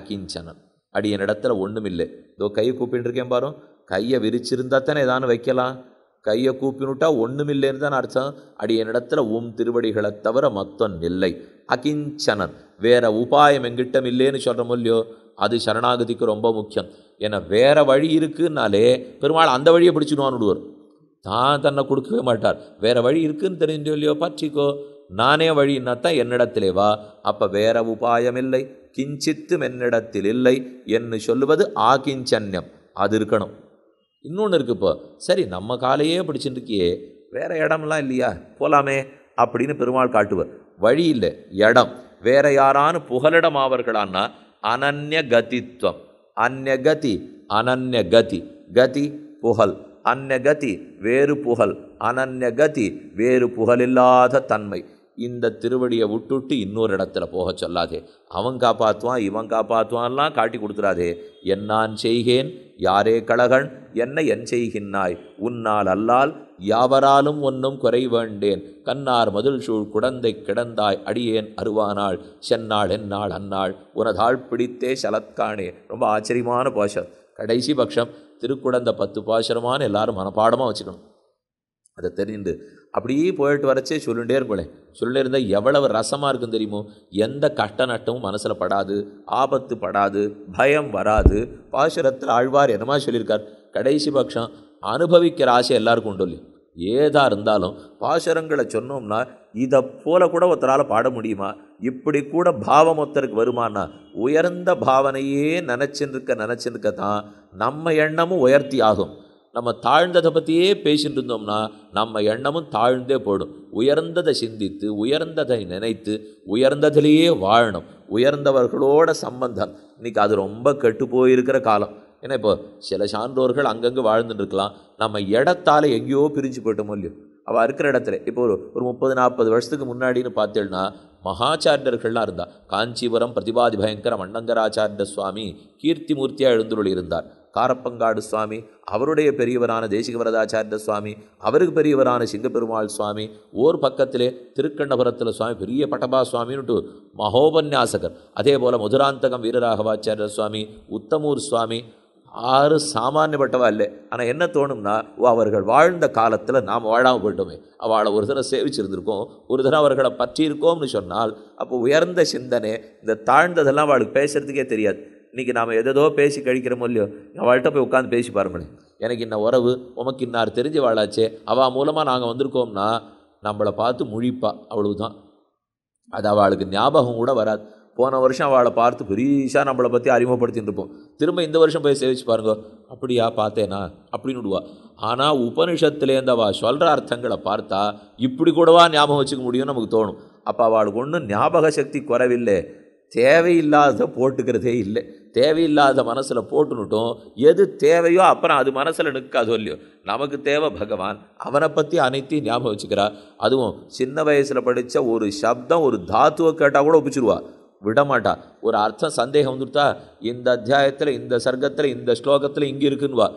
அகிஞ்சனன் அடி என் இடத்துல ஒன்றும் இல்லை இதோ கையை கூப்பிட்டு இருக்கேன் பாரு கையை விரிச்சிருந்தா தானே ஏதானு வைக்கலாம் கையை கூப்பினுட்டா ஒன்றுமில்லைன்னு தான் அர்த்தம் அடி என்னிடத்துல உம் திருவடிகளை தவிர மொத்தம் இல்லை அகிஞ்சனன் வேற உபாயம் எங்கிட்டம் இல்லைன்னு சொல்கிறோம் இல்லையோ அது சரணாகதிக்கு ரொம்ப முக்கியம் ஏன்னா வேற வழி இருக்குன்னாலே பெருமாள் அந்த வழியை பிடிச்சிடுவான்னு விடுவார் தான் தன்னை கொடுக்கவே மாட்டார் வேற வழி இருக்குன்னு தெரிஞ்சோ இல்லையோ பற்றிக்கோ நானே வழின்னா தான் என்னிடத்திலே வா அப்போ வேற உபாயம் இல்லை கிஞ்சித்தும் என்னிடத்தில் இல்லை என்று சொல்லுவது ஆகிஞ்சன்யம் அது இருக்கணும் இன்னொன்று இருக்குது இப்போ சரி நம்ம காலையே பிடிச்சிருக்கியே வேறு இடம்லாம் இல்லையா போகலாமே அப்படின்னு பெருமாள் காட்டுவர் வழி இல்லை இடம் வேற யாரானு புகலிடம் ஆவர்களான்னா அனன்ய கதித்துவம் அந்நிய கதி அனன்ய கதி கதி புகழ் அந்நிய கதி வேறு புகழ் அனன்ய கதி வேறு புகழில்லாத தன்மை இந்த திருவடியை விட்டுட்டு இன்னொரு இடத்துல போக சொல்லாதே அவன் காப்பாற்றுவான் இவன் காப்பாற்றுவான்லாம் காட்டி கொடுத்துடாதே என்னான் செய்கேன் யாரே கழகன் என்ன என் செய்கின்றாய் உன்னால் அல்லால் யாவராலும் ஒன்றும் குறை வேண்டேன் கண்ணார் மதுள் சூழ் குடந்தை கிடந்தாய் அடியேன் அருவானாள் சென்னாள் என்னாள் அன்னாள் உனதாள் பிடித்தே சலத்கானே ரொம்ப ஆச்சரியமான பாஷம் கடைசி பட்சம் திருக்குடந்த பத்து பாசுரமான எல்லாரும் மனப்பாடமாக வச்சுக்கணும் அதை தெரிந்து அப்படியே போயிட்டு வரச்சே சொல்லிகிட்டே இருக்கோளேன் சொல்லிட்டே இருந்தால் எவ்வளவு ரசமாக இருக்கும் தெரியுமோ எந்த கஷ்ட நட்டமும் மனசில் படாது ஆபத்து படாது பயம் வராது பாசுரத்தில் ஆழ்வார் என்னமா சொல்லியிருக்கார் கடைசி பட்சம் அனுபவிக்கிற ஆசை எல்லாருக்கும் உண்டு இல்லையா ஏதா இருந்தாலும் பாசுரங்களை சொன்னோம்னா இதை போல கூட ஒருத்தரால் பாட முடியுமா இப்படி கூட பாவம் ஒருத்தருக்கு வருமானா உயர்ந்த பாவனையே நினச்சின்னு இருக்க தான் நம்ம எண்ணமும் உயர்த்தி ஆகும் நம்ம தாழ்ந்ததை பற்றியே பேசிகிட்டு இருந்தோம்னா நம்ம எண்ணமும் தாழ்ந்தே போடும் உயர்ந்ததை சிந்தித்து உயர்ந்ததை நினைத்து உயர்ந்ததிலேயே வாழணும் உயர்ந்தவர்களோட சம்பந்தம் இன்றைக்கி அது ரொம்ப கெட்டு போயிருக்கிற காலம் ஏன்னா இப்போ சில சான்றோர்கள் அங்கங்கே வாழ்ந்துட்டு இருக்கலாம் நம்ம இடத்தால் எங்கேயோ பிரிஞ்சு போயிட்டோமோ இல்லையோ அவள் இருக்கிற இடத்துல இப்போ ஒரு ஒரு முப்பது நாற்பது வருஷத்துக்கு முன்னாடின்னு பார்த்தேன்னா மகாச்சாரியர்கள்லாம் இருந்தார் காஞ்சிபுரம் பிரதிபாதி பயங்கரம் அண்ணங்கராச்சாரிய சுவாமி கீர்த்தி மூர்த்தியாக எழுந்துருளி இருந்தார் காரப்பங்காடு சுவாமி அவருடைய பெரியவரான தேசிகவரதாச்சாரிய சுவாமி அவருக்கு பெரியவரான சிங்கப்பெருமாள் சுவாமி ஓர் பக்கத்திலே திருக்கண்ணபுரத்தில் சுவாமி பெரிய பட்டபா சுவாமின்னு மகோபன்யாசகர் அதே போல் மதுராந்தகம் வீரராகவாச்சாரிய சுவாமி உத்தமூர் சுவாமி ஆறு சாமானியப்பட்டவா இல்லை ஆனால் என்ன தோணும்னா அவர்கள் வாழ்ந்த காலத்தில் நாம் வாழாமல் போயிட்டோமே அவளை ஒரு தடவை சேவிச்சிருந்துருக்கோம் ஒரு தடவை அவர்களை பற்றியிருக்கோம்னு சொன்னால் அப்போ உயர்ந்த சிந்தனை இந்த தாழ்ந்ததெல்லாம் அவளுக்கு பேசுகிறதுக்கே தெரியாது இன்றைக்கி நாம் எதோ பேசி கழிக்கிறோமோ இல்லையோ அவள்கிட்ட போய் உட்காந்து பேசி பாருங்களேன் எனக்கு இன்ன உறவு உமக்கு இன்னார் தெரிஞ்ச வாழாச்சே அவள் மூலமாக நாங்கள் வந்திருக்கோம்னா நம்மளை பார்த்து முழிப்பா அவ்வளவுதான் அது அவளுக்கு ஞாபகம் கூட வராது போன வருஷம் அவளை பார்த்து பெரியஷாக நம்மளை பற்றி அறிமுகப்படுத்தின்னு இருப்போம் திரும்ப இந்த வருஷம் போய் சேவிச்சு பாருங்க அப்படியா பார்த்தேனா அப்படின்னு விடுவா ஆனால் உபனிஷத்துலேருந்து அவள் சொல்கிற அர்த்தங்களை பார்த்தா இப்படி கூடவா ஞாபகம் வச்சுக்க முடியும்னு நமக்கு தோணும் அப்போ அவளுக்கு ஒன்றும் ஞாபக சக்தி குறைவில்லை தேவையில்லாத போட்டுக்கிறதே இல்லை தேவையில்லாத மனசில் போட்டுனுட்டோம் எது தேவையோ அப்புறம் அது மனசில் நிற்காது இல்லையோ நமக்கு தேவை பகவான் அவனை பற்றி அனைத்தையும் ஞாபகம் வச்சுக்கிறா அதுவும் சின்ன வயசில் படித்த ஒரு சப்தம் ஒரு தாத்துவை கேட்டால் கூட ஒப்பிச்சிருவா விடமாட்டா ஒரு அர்த்தம் சந்தேகம் வந்துட்டா இந்த அத்தியாயத்தில் இந்த சர்க்கத்தில் இந்த ஸ்லோகத்தில் இங்கே இருக்குன்னுவா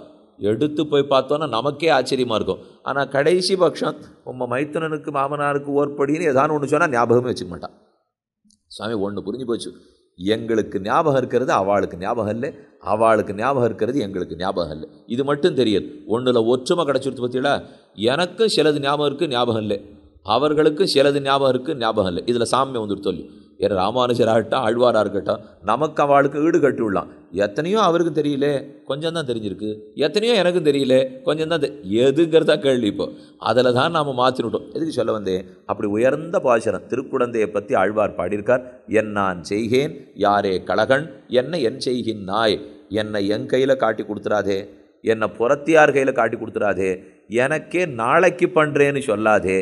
எடுத்து போய் பார்த்தோன்னா நமக்கே ஆச்சரியமாக இருக்கும் ஆனால் கடைசி பட்சம் உங்கள் மைத்தனனுக்கு மாமனாருக்கு ஓர்படின்னு ஏதானு ஒன்று சொன்னால் ஞாபகமே வச்சுக்க மாட்டான் சுவாமி ஒன்று புரிஞ்சு போச்சு எங்களுக்கு ஞாபகம் இருக்கிறது அவளுக்கு ஞாபகம் இல்லை அவளுக்கு ஞாபகம் இருக்கிறது எங்களுக்கு ஞாபகம் இல்லை இது மட்டும் தெரியாது ஒன்றில் ஒற்றுமை கிடச்சிருத்து பார்த்தீங்களா எனக்கும் சிலது ஞாபகம் இருக்குது ஞாபகம் இல்லை அவர்களுக்கும் சிலது ஞாபகம் இருக்குது ஞாபகம் இல்லை இதில் சாமியை வந்துட்டு சொல்லி என் ராமானுஜராகட்டும் ஆழ்வாராக இருக்கட்டும் நமக்கு அவளுக்கு ஈடு கட்டிவிடலாம் எத்தனையோ அவருக்கு தெரியல கொஞ்சம் தான் தெரிஞ்சிருக்கு எத்தனையோ எனக்கும் தெரியல கொஞ்சம் தான் எதுங்கிறதா கேள்வி இப்போ அதில் தான் நாம் மாற்றினுட்டோம் எதுக்கு சொல்ல வந்தேன் அப்படி உயர்ந்த பாசனம் திருக்குடந்தையை பற்றி ஆழ்வார் பாடியிருக்கார் என் நான் செய்கேன் யாரே கழகன் என்ன என் செய்கின் நாய் என்னை என் கையில் காட்டி கொடுத்துறாதே என்னை புறத்தியார் கையில் காட்டி கொடுத்துறாதே எனக்கே நாளைக்கு பண்ணுறேன்னு சொல்லாதே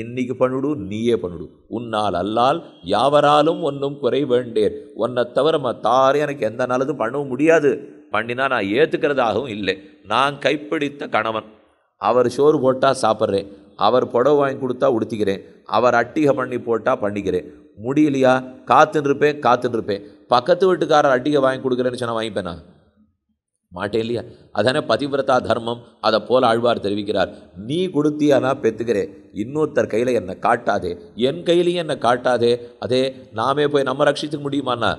இன்னைக்கு பண்ணுடு நீயே பண்ணுடு உன்னால் அல்லால் யாவராலும் ஒன்றும் குறை வேண்டேன் உன்னை தவிர மத்தாரும் எனக்கு எந்த நல்லதும் பண்ணவும் முடியாது பண்ணினா நான் ஏற்றுக்கிறதாகவும் இல்லை நான் கைப்பிடித்த கணவன் அவர் சோறு போட்டால் சாப்பிட்றேன் அவர் புடவை வாங்கி கொடுத்தா உடுத்திக்கிறேன் அவர் அட்டிகை பண்ணி போட்டால் பண்ணிக்கிறேன் முடியலையா காத்துன்னு இருப்பேன் காத்துன்னு இருப்பேன் பக்கத்து வீட்டுக்காரர் அட்டிகை வாங்கி கொடுக்குறேன்னு சொன்னால் வாங்கிப்பேன் நான் மாட்டேன் இல்லையா அதானே பதிவிரதா தர்மம் அதை போல் ஆழ்வார் தெரிவிக்கிறார் நீ கொடுத்தியானா பெற்றுக்கிறேன் இன்னொருத்தர் கையில் என்னை காட்டாதே என் கையிலையும் என்னை காட்டாதே அதே நாமே போய் நம்ம ரட்சிச்சுக்க முடியுமாண்ணா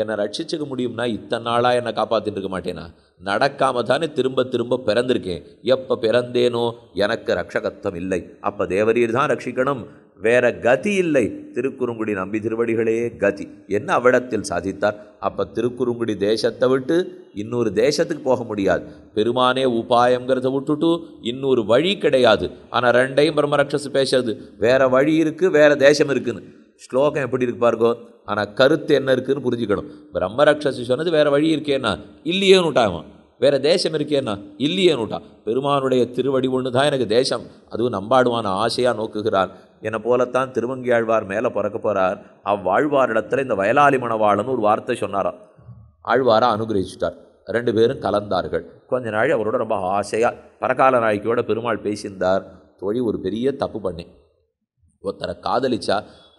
என்னை ரட்சிச்சுக்க முடியும்னா இத்தனை நாளாக என்னை காப்பாற்றிட்டு இருக்க மாட்டேனா நடக்காம தானே திரும்ப திரும்ப பிறந்திருக்கேன் எப்போ பிறந்தேனோ எனக்கு ரட்சகத்தம் இல்லை அப்போ தேவரீர் தான் ரட்சிக்கணும் வேற கதி இல்லை திருக்குறுங்குடி நம்பி திருவடிகளே கதி என்ன அவ்விடத்தில் சாதித்தார் அப்போ திருக்குறுங்குடி தேசத்தை விட்டு இன்னொரு தேசத்துக்கு போக முடியாது பெருமானே உபாயங்கிறத விட்டுட்டு இன்னொரு வழி கிடையாது ஆனால் ரெண்டையும் பிரம்மரக்ஷஸ் பேசுறது வேற வழி இருக்குது வேற தேசம் இருக்குதுன்னு ஸ்லோகம் எப்படி இருக்கு பாருங்கோ ஆனால் கருத்து என்ன இருக்குதுன்னு புரிஞ்சுக்கணும் பிரம்மரக்ஷஸ் சொன்னது வேறு வழி இருக்கேன்னா இல்லையேன்னு விட்டாங்க வேறு தேசம் இருக்கேன்னா இல்லையேன்னு பெருமானுடைய திருவடி ஒன்று தான் எனக்கு தேசம் அதுவும் நம்பாடுவான ஆசையாக நோக்குகிறான் என்னை போலத்தான் திருவங்கியாழ்வார் மேலே பிறக்க போகிறார் அவ்வாழ்வாரிடத்தில் இந்த வயலாளி மணவாளன்னு ஒரு வார்த்தை சொன்னாரான் ஆழ்வாரை அனுகிரகிச்சிட்டார் ரெண்டு பேரும் கலந்தார்கள் கொஞ்ச நாள் அவரோட ரொம்ப ஆசையாக பறக்கால நாய்க்கியோட பெருமாள் பேசியிருந்தார் தோழி ஒரு பெரிய தப்பு பண்ணேன் ஒருத்தரை காதலிச்சா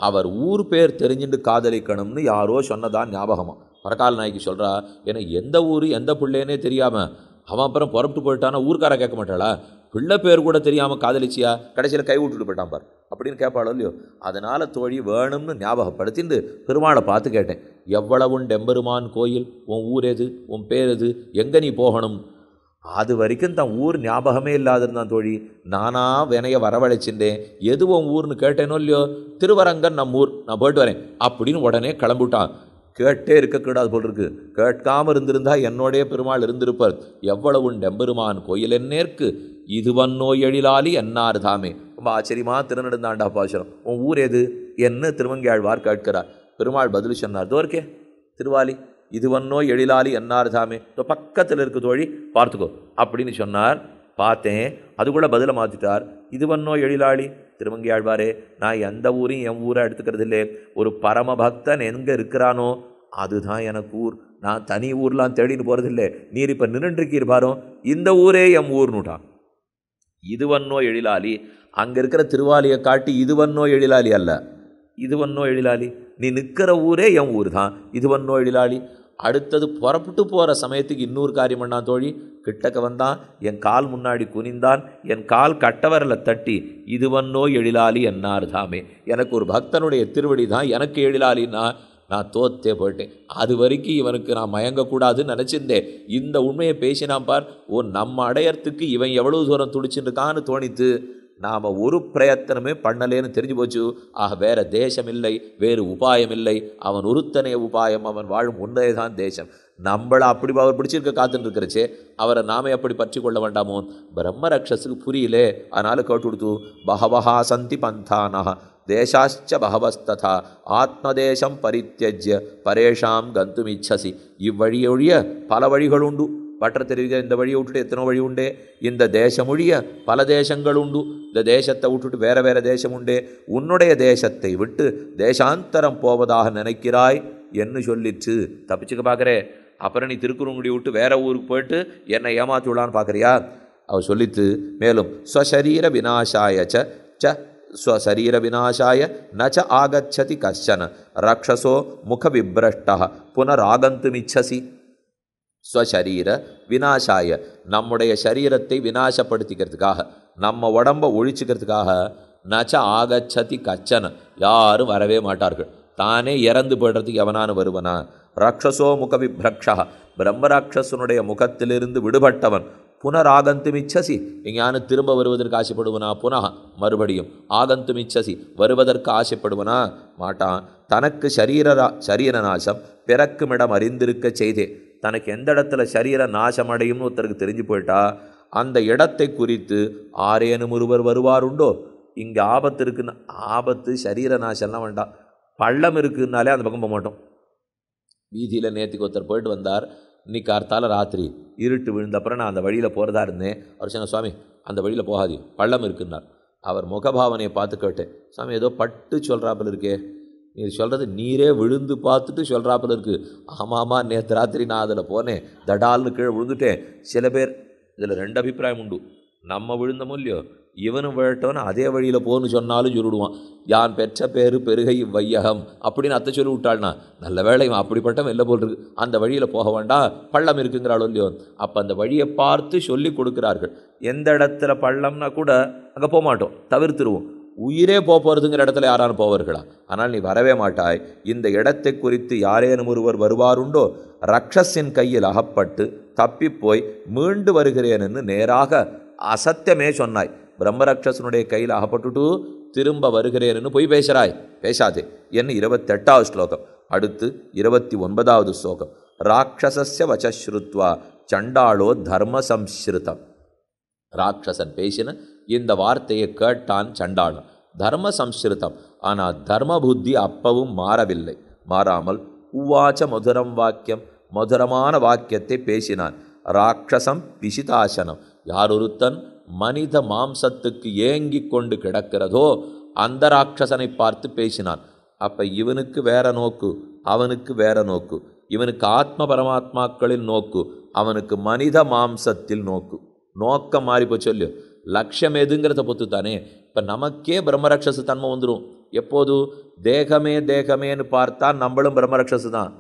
அவர் ஊர் பேர் தெரிஞ்சுட்டு காதலிக்கணும்னு யாரோ சொன்னதான் ஞாபகமாக பறக்கால நாய்க்கு சொல்கிறா ஏன்னா எந்த ஊர் எந்த பிள்ளைன்னே தெரியாமல் அவன் அப்புறம் புறப்பட்டு போயிட்டானா ஊர்க்கார கேட்க மாட்டாளா பிள்ளை பேர் கூட தெரியாமல் காதலிச்சியா கடைசியில் கை விட்டுட்டு போயிட்டான் பார் அப்படின்னு கேட்பாளோ இல்லையோ அதனால் தோழி வேணும்னு ஞாபகப்படுத்திந்து பெருமாளை பார்த்து கேட்டேன் எவ்வளவுன் டெம்பெருமான் கோயில் உன் ஊர் எது உன் பேர் எது எங்கே நீ போகணும் அது வரைக்கும் தான் ஊர் ஞாபகமே இல்லாதிருந்தான் தோழி நானாக வினைய வரவழைச்சிருந்தேன் எது உன் ஊர்னு கேட்டேனோ இல்லையோ திருவரங்கன் நம்ம ஊர் நான் போயிட்டு வரேன் அப்படின்னு உடனே கிளம்பிட்டான் கேட்டே இருக்கக்கூடாது போல் இருக்கு கேட்காமல் இருந்திருந்தால் என்னோடைய பெருமாள் இருந்திருப்பார் எவ்வளவு டெம்பெருமான் கோயில் என்னேற்கு இதுவன் நோய் எழிலாலி என்னார் தாமே ரொம்ப ஆச்சரியமாக திருநெடுந்தாண்டா பாசுரம் உன் ஊர் எது என்ன திருமங்கியாழ்வார் கேட்கிறார் பெருமாள் பதில் சொன்னார் தோர்க்கே திருவாலி இது வன்னோ எழிலாலி என்னார் தாமே இப்போ பக்கத்தில் இருக்கு தோழி பார்த்துக்கோ அப்படின்னு சொன்னார் பார்த்தேன் அது கூட பதிலை மாற்றிட்டார் இது நோய் எழிலாளி திருமங்கியாழ்வாரே நான் எந்த ஊரையும் என் ஊரை எடுத்துக்கிறது இல்லை ஒரு பரமபக்தன் எங்கே இருக்கிறானோ அதுதான் எனக்கு ஊர் நான் தனி ஊர்லாம் தேடின்னு போகிறதில்லை நீர் இப்போ நின்றுருக்கீர் பாரோ இந்த ஊரே என் ஊர்னுட்டான் இதுவன்னோ எழிலாளி அங்கே இருக்கிற திருவாலியை காட்டி இதுவன்னோ எழிலாலி அல்ல இதுவன்னோ எழிலாளி நீ நிற்கிற ஊரே என் ஊர் தான் இதுவன்னோ எழிலாளி அடுத்தது புறப்பட்டு போகிற சமயத்துக்கு இன்னொரு காரியம் பண்ணான் தோழி கிட்டக்க வந்தான் என் கால் முன்னாடி குனிந்தான் என் கால் கட்டவரில் தட்டி இதுவன்னோ எழிலாளி என்னார் தாமே எனக்கு ஒரு பக்தனுடைய திருவடி தான் எனக்கு எழிலாளின்னா நான் தோத்தே போயிட்டேன் அது வரைக்கும் இவனுக்கு நான் மயங்கக்கூடாதுன்னு நினச்சிருந்தேன் இந்த உண்மையை பேசினான் பார் ஓ நம்ம அடையறத்துக்கு இவன் எவ்வளோ தூரம் துடிச்சுருக்கான்னு தோணித்து நாம் ஒரு பிரயத்தனமே பண்ணலேன்னு தெரிஞ்சு போச்சு ஆக வேறு தேசமில்லை வேறு உபாயம் இல்லை அவன் உருத்தனைய உபாயம் அவன் வாழும் ஒன்றே தான் தேசம் நம்மளை அப்படி அவர் பிடிச்சிருக்க காத்துட்டு இருக்கிறச்சே அவரை நாம அப்படி பற்றி கொள்ள வேண்டாமோ பிரம்ம புரியலே அதனால் கேட்டு கொடுத்து பகவஹா சந்தி பந்தானஹா தேசாச்ச பகவஸ்ததா ஆத்மதேசம் பரித்தியஜ்ய பரேஷாம் கந்துமிச்சசி இவ்வழியொழிய பல வழிகளுண்டு பற்ற தெரிவிக்க இந்த வழியை விட்டுட்டு எத்தனோ வழி உண்டு இந்த தேசமொழிய பல தேசங்கள் உண்டு இந்த தேசத்தை விட்டுட்டு வேறு வேறு தேசம் உண்டு உன்னுடைய தேசத்தை விட்டு தேசாந்தரம் போவதாக நினைக்கிறாய் என்று சொல்லிச்சு தப்பிச்சுக்க பார்க்குறே அப்புறம் நீ திருக்குறங்குடி விட்டு வேற ஊருக்கு போயிட்டு என்னை ஏமாற்றி விடலான்னு பார்க்குறியா அவர் சொல்லித்து மேலும் ஸ்வசரீர வினாசாய ச ஸ்வசரீர வினாசாய நச்ச ஆகச்சதி கஷ்டன ரக்ஷசோ முக விப்ரஷ்ட புனராகந்துமிச்சசி ஸ்வசரீர வினாசாய நம்முடைய சரீரத்தை வினாசப்படுத்திக்கிறதுக்காக நம்ம உடம்பை ஒழிச்சுக்கிறதுக்காக நச்ச ஆகச்சதி கச்சன யாரும் வரவே மாட்டார்கள் தானே இறந்து போய்டுறதுக்கு எவனானு வருவனா ரக்ஷசோ முக விப்ரக்ஷா பிரம்மராட்சசனுடைய முகத்திலிருந்து விடுபட்டவன் புனராகந்துமிச்சசி இங்கேயான திரும்ப வருவதற்கு ஆசைப்படுவனா புனா மறுபடியும் ஆகந்துமிச்சசி வருவதற்கு ஆசைப்படுவனா மாட்டான் தனக்கு சரீரரா சரீர நாசம் பிறக்குமிடம் அறிந்திருக்க செய்தே தனக்கு எந்த இடத்துல நாசம் நாசமடையும்னு ஒருத்தருக்கு தெரிஞ்சு போயிட்டா அந்த இடத்தை குறித்து ஆரேனும் ஒருவர் வருவார் உண்டோ இங்கே ஆபத்து இருக்குன்னு ஆபத்து சரீர நாசம்லாம் வேண்டாம் பள்ளம் இருக்குதுனாலே அந்த பக்கம் போக மாட்டோம் வீதியில் நேற்றுக்கு ஒருத்தர் போயிட்டு வந்தார் இன்னைக்கு கார்த்தால ராத்திரி இருட்டு விழுந்தப்புறம் நான் அந்த வழியில் போகிறதா இருந்தேன் அவர் சொன்ன சுவாமி அந்த வழியில் போகாதீ பள்ளம் இருக்குன்னார் அவர் முகபாவனையை பார்த்து கேட்டேன் சாமி ஏதோ பட்டு சொல்கிறாப்பில் இருக்கே நீ சொல்கிறது நீரே விழுந்து பார்த்துட்டு சொல்கிறாப்புல இருக்குது ஆமாம்மா நேற்று ராத்திரி நான் அதில் போனேன் தடால்னு கீழே விழுந்துட்டேன் சில பேர் இதில் ரெண்டு அபிப்பிராயம் உண்டு நம்ம விழுந்தமோ இல்லையோ இவனும் விழட்டவன் அதே வழியில் போன்னு சொன்னாலும் சொல்லிடுவான் யான் பெற்ற பேரு பெருகை வையகம் அப்படின்னு அத்தை சொல்லி விட்டாள்னா நல்ல வேலை இவன் அப்படிப்பட்டவன் இல்லை போல் இருக்கு அந்த வழியில் போக வேண்டாம் பள்ளம் இருக்குங்கிறாள் இல்லையோ அப்போ அந்த வழியை பார்த்து சொல்லி கொடுக்கிறார்கள் எந்த இடத்துல பள்ளம்னா கூட அங்கே போக மாட்டோம் தவிர்த்துருவோம் உயிரே போகிறதுங்கிற இடத்துல யாராலும் போவார்களா ஆனால் நீ வரவே மாட்டாய் இந்த இடத்தை குறித்து யாரேனும் ஒருவர் வருவாருண்டோ ரக்ஷஸின் கையில் அகப்பட்டு தப்பிப்போய் மீண்டு என்று நேராக அசத்தியமே சொன்னாய் பிரம்மரக்ஷசனுடைய கையில் அகப்பட்டுட்டு திரும்ப வருகிறேன்னு போய் பேசுகிறாய் பேசாதே என்று இருபத்தெட்டாவது ஸ்லோகம் அடுத்து இருபத்தி ஒன்பதாவது ஸ்லோகம் ராட்சசஸ்ய வச்சஸ்ருத்வா சண்டாளோ தர்ம ராட்சசன் பேசின இந்த வார்த்தையை கேட்டான் சண்டாளம் தர்ம சம்ஸ்கிருதம் ஆனால் தர்ம புத்தி அப்பவும் மாறவில்லை மாறாமல் உவாச்ச மதுரம் வாக்கியம் மதுரமான வாக்கியத்தை பேசினான் ராட்சசம் பிசிதாசனம் யாரொருத்தன் மனித மாம்சத்துக்கு ஏங்கி கொண்டு கிடக்கிறதோ அந்த ராட்சசனை பார்த்து பேசினான் அப்போ இவனுக்கு வேற நோக்கு அவனுக்கு வேற நோக்கு இவனுக்கு ஆத்ம பரமாத்மாக்களில் நோக்கு அவனுக்கு மனித மாம்சத்தில் நோக்கு நோக்கம் மாறிப்போ சொல்லு லட்சியம் எதுங்கிறத பொத்து தானே இப்போ நமக்கே பிரம்மரக்ஷச தன்மை வந்துடும் எப்போது தேகமே தேகமேன்னு பார்த்தா நம்மளும் பிரம்மரக்ஷசு தான்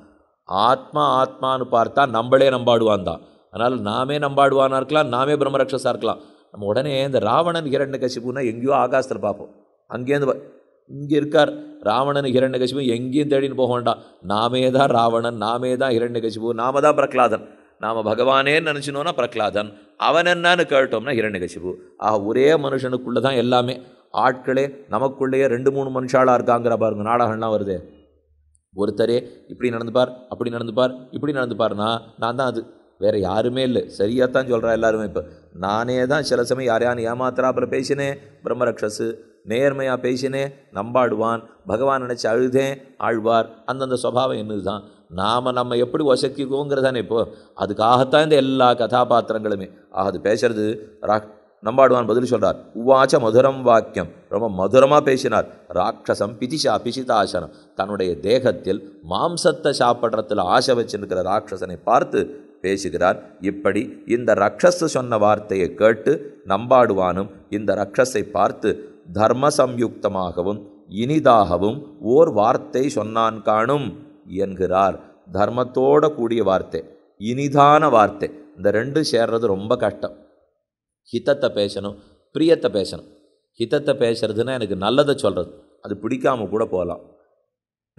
ஆத்மா ஆத்மான்னு பார்த்தா நம்மளே நம்பாடுவான் தான் அதனால் நாமே நம்பாடுவானா இருக்கலாம் நாமே பிரம்மரக்ஷஸாக இருக்கலாம் நம்ம உடனே இந்த ராவணன் ஹிரண்ய கசிப்புனா எங்கேயோ ஆகாசத்தில் பார்ப்போம் அங்கேருந்து இங்கே இருக்கார் ராவணன் ஹிரண்ய கசிப்பு எங்கேயும் தேடின்னு போக வேண்டாம் நாமே தான் ராவணன் நாமே தான் ஹிரண்ய கசிப்பு நாம தான் பிரகலாதன் நாம் பகவானேன்னு நினச்சினோன்னா பிரகலாதன் அவன் என்னன்னு கேட்டோம்னா இரண்டகசிபு ஆக ஒரே மனுஷனுக்குள்ளே தான் எல்லாமே ஆட்களே நமக்குள்ளேயே ரெண்டு மூணு மனுஷாளாக இருக்காங்கிற பாருங்க நாடகம்லாம் வருது ஒருத்தரே இப்படி நடந்துப்பார் அப்படி நடந்துப்பார் இப்படி நடந்துப்பார்னா நான் தான் அது வேறு யாருமே இல்லை சரியாக தான் சொல்கிறா எல்லாருமே இப்போ நானே தான் சில சமயம் யாரையானு அப்புறம் பேசினே பிரம்மரக்ஷஸு நேர்மையாக பேசினே நம்பாடுவான் பகவான் நினச்சி அழுதேன் ஆழ்வார் அந்தந்த சுவாவம் என்னது தான் நாம் நம்ம எப்படி வசக்கிக்குவோங்கிறதானே இப்போது அதுக்காகத்தான் இந்த எல்லா கதாபாத்திரங்களுமே ஆக அது பேசுறது ரா நம்பாடுவான் பதில் சொல்கிறார் உவாச்ச மதுரம் வாக்கியம் ரொம்ப மதுரமாக பேசினார் ராட்சசம் பிதிஷா பிசிதாசனம் தன்னுடைய தேகத்தில் மாம்சத்தை சாப்பிட்றதுல ஆசை வச்சுருக்கிற ராட்சசனை பார்த்து பேசுகிறார் இப்படி இந்த ரக்ஷஸ் சொன்ன வார்த்தையை கேட்டு நம்பாடுவானும் இந்த ரக்ஷஸை பார்த்து தர்ம சம்யுக்தமாகவும் இனிதாகவும் ஓர் வார்த்தை சொன்னான் காணும் என்கிறார் தர்மத்தோட கூடிய வார்த்தை இனிதான வார்த்தை இந்த ரெண்டும் சேர்றது ரொம்ப கஷ்டம் ஹிதத்தை பேசணும் பிரியத்தை பேசணும் ஹிதத்தை பேசுறதுன்னா எனக்கு நல்லதை சொல்கிறது அது பிடிக்காமல் கூட போகலாம்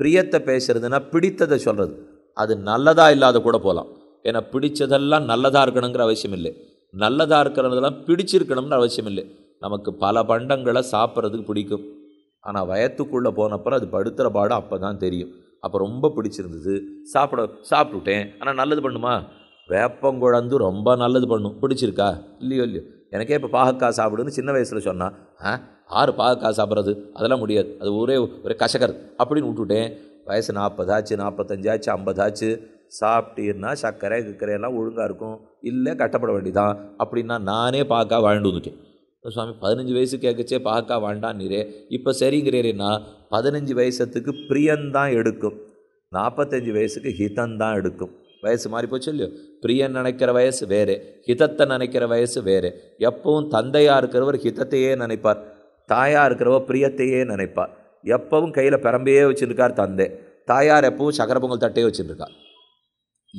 பிரியத்தை பேசுறதுன்னா பிடித்ததை சொல்கிறது அது நல்லதாக இல்லாத கூட போகலாம் ஏன்னா பிடிச்சதெல்லாம் நல்லதாக இருக்கணுங்கிற அவசியம் இல்லை நல்லதாக இருக்கிறதெல்லாம் பிடிச்சிருக்கணும்னு அவசியம் இல்லை நமக்கு பல பண்டங்களை சாப்பிட்றதுக்கு பிடிக்கும் ஆனால் வயத்துக்குள்ளே போனப்பறம் அது படுத்துகிற பாடம் அப்போ தான் தெரியும் அப்போ ரொம்ப பிடிச்சிருந்தது சாப்பிட சாப்பிட்டுட்டேன் ஆனால் நல்லது பண்ணுமா வேப்பங்குழந்து ரொம்ப நல்லது பண்ணும் பிடிச்சிருக்கா இல்லையோ இல்லையோ எனக்கே இப்போ பாகக்காய் சாப்பிடுன்னு சின்ன வயசில் சொன்னால் ஆ ஆறு பாகக்காய் சாப்பிட்றது அதெல்லாம் முடியாது அது ஒரே ஒரு கசகர் அப்படின்னு விட்டுவிட்டேன் வயசு நாற்பதாச்சு நாற்பத்தஞ்சாச்சு ஐம்பதாச்சு சாப்பிட்டீர்னா சர்க்கரை கிக்கரை எல்லாம் ஒழுங்காக இருக்கும் இல்லை கட்டப்பட வேண்டியதான் அப்படின்னா நானே பாகக்காய் வாழ்ந்து வந்துட்டேன் சுவாமி பதினஞ்சு வயசு கேட்குச்சே பார்க்கா வேண்டாம் நீரே இப்போ சரிங்கிறேன்னா பதினஞ்சு வயசத்துக்கு பிரியந்தான் எடுக்கும் நாற்பத்தஞ்சு வயசுக்கு ஹிதந்தான் எடுக்கும் வயசு மாறி போச்சு இல்லையோ பிரியன் நினைக்கிற வயசு வேறு ஹிதத்தை நினைக்கிற வயசு வேறு எப்பவும் தந்தையாக இருக்கிறவர் ஹிதத்தையே நினைப்பார் தாயாக இருக்கிறவர் பிரியத்தையே நினைப்பார் எப்பவும் கையில் பரம்பையே வச்சுருக்கார் தந்தை தாயார் எப்பவும் சக்கர பொங்கல் தட்டையே வச்சுருக்கார்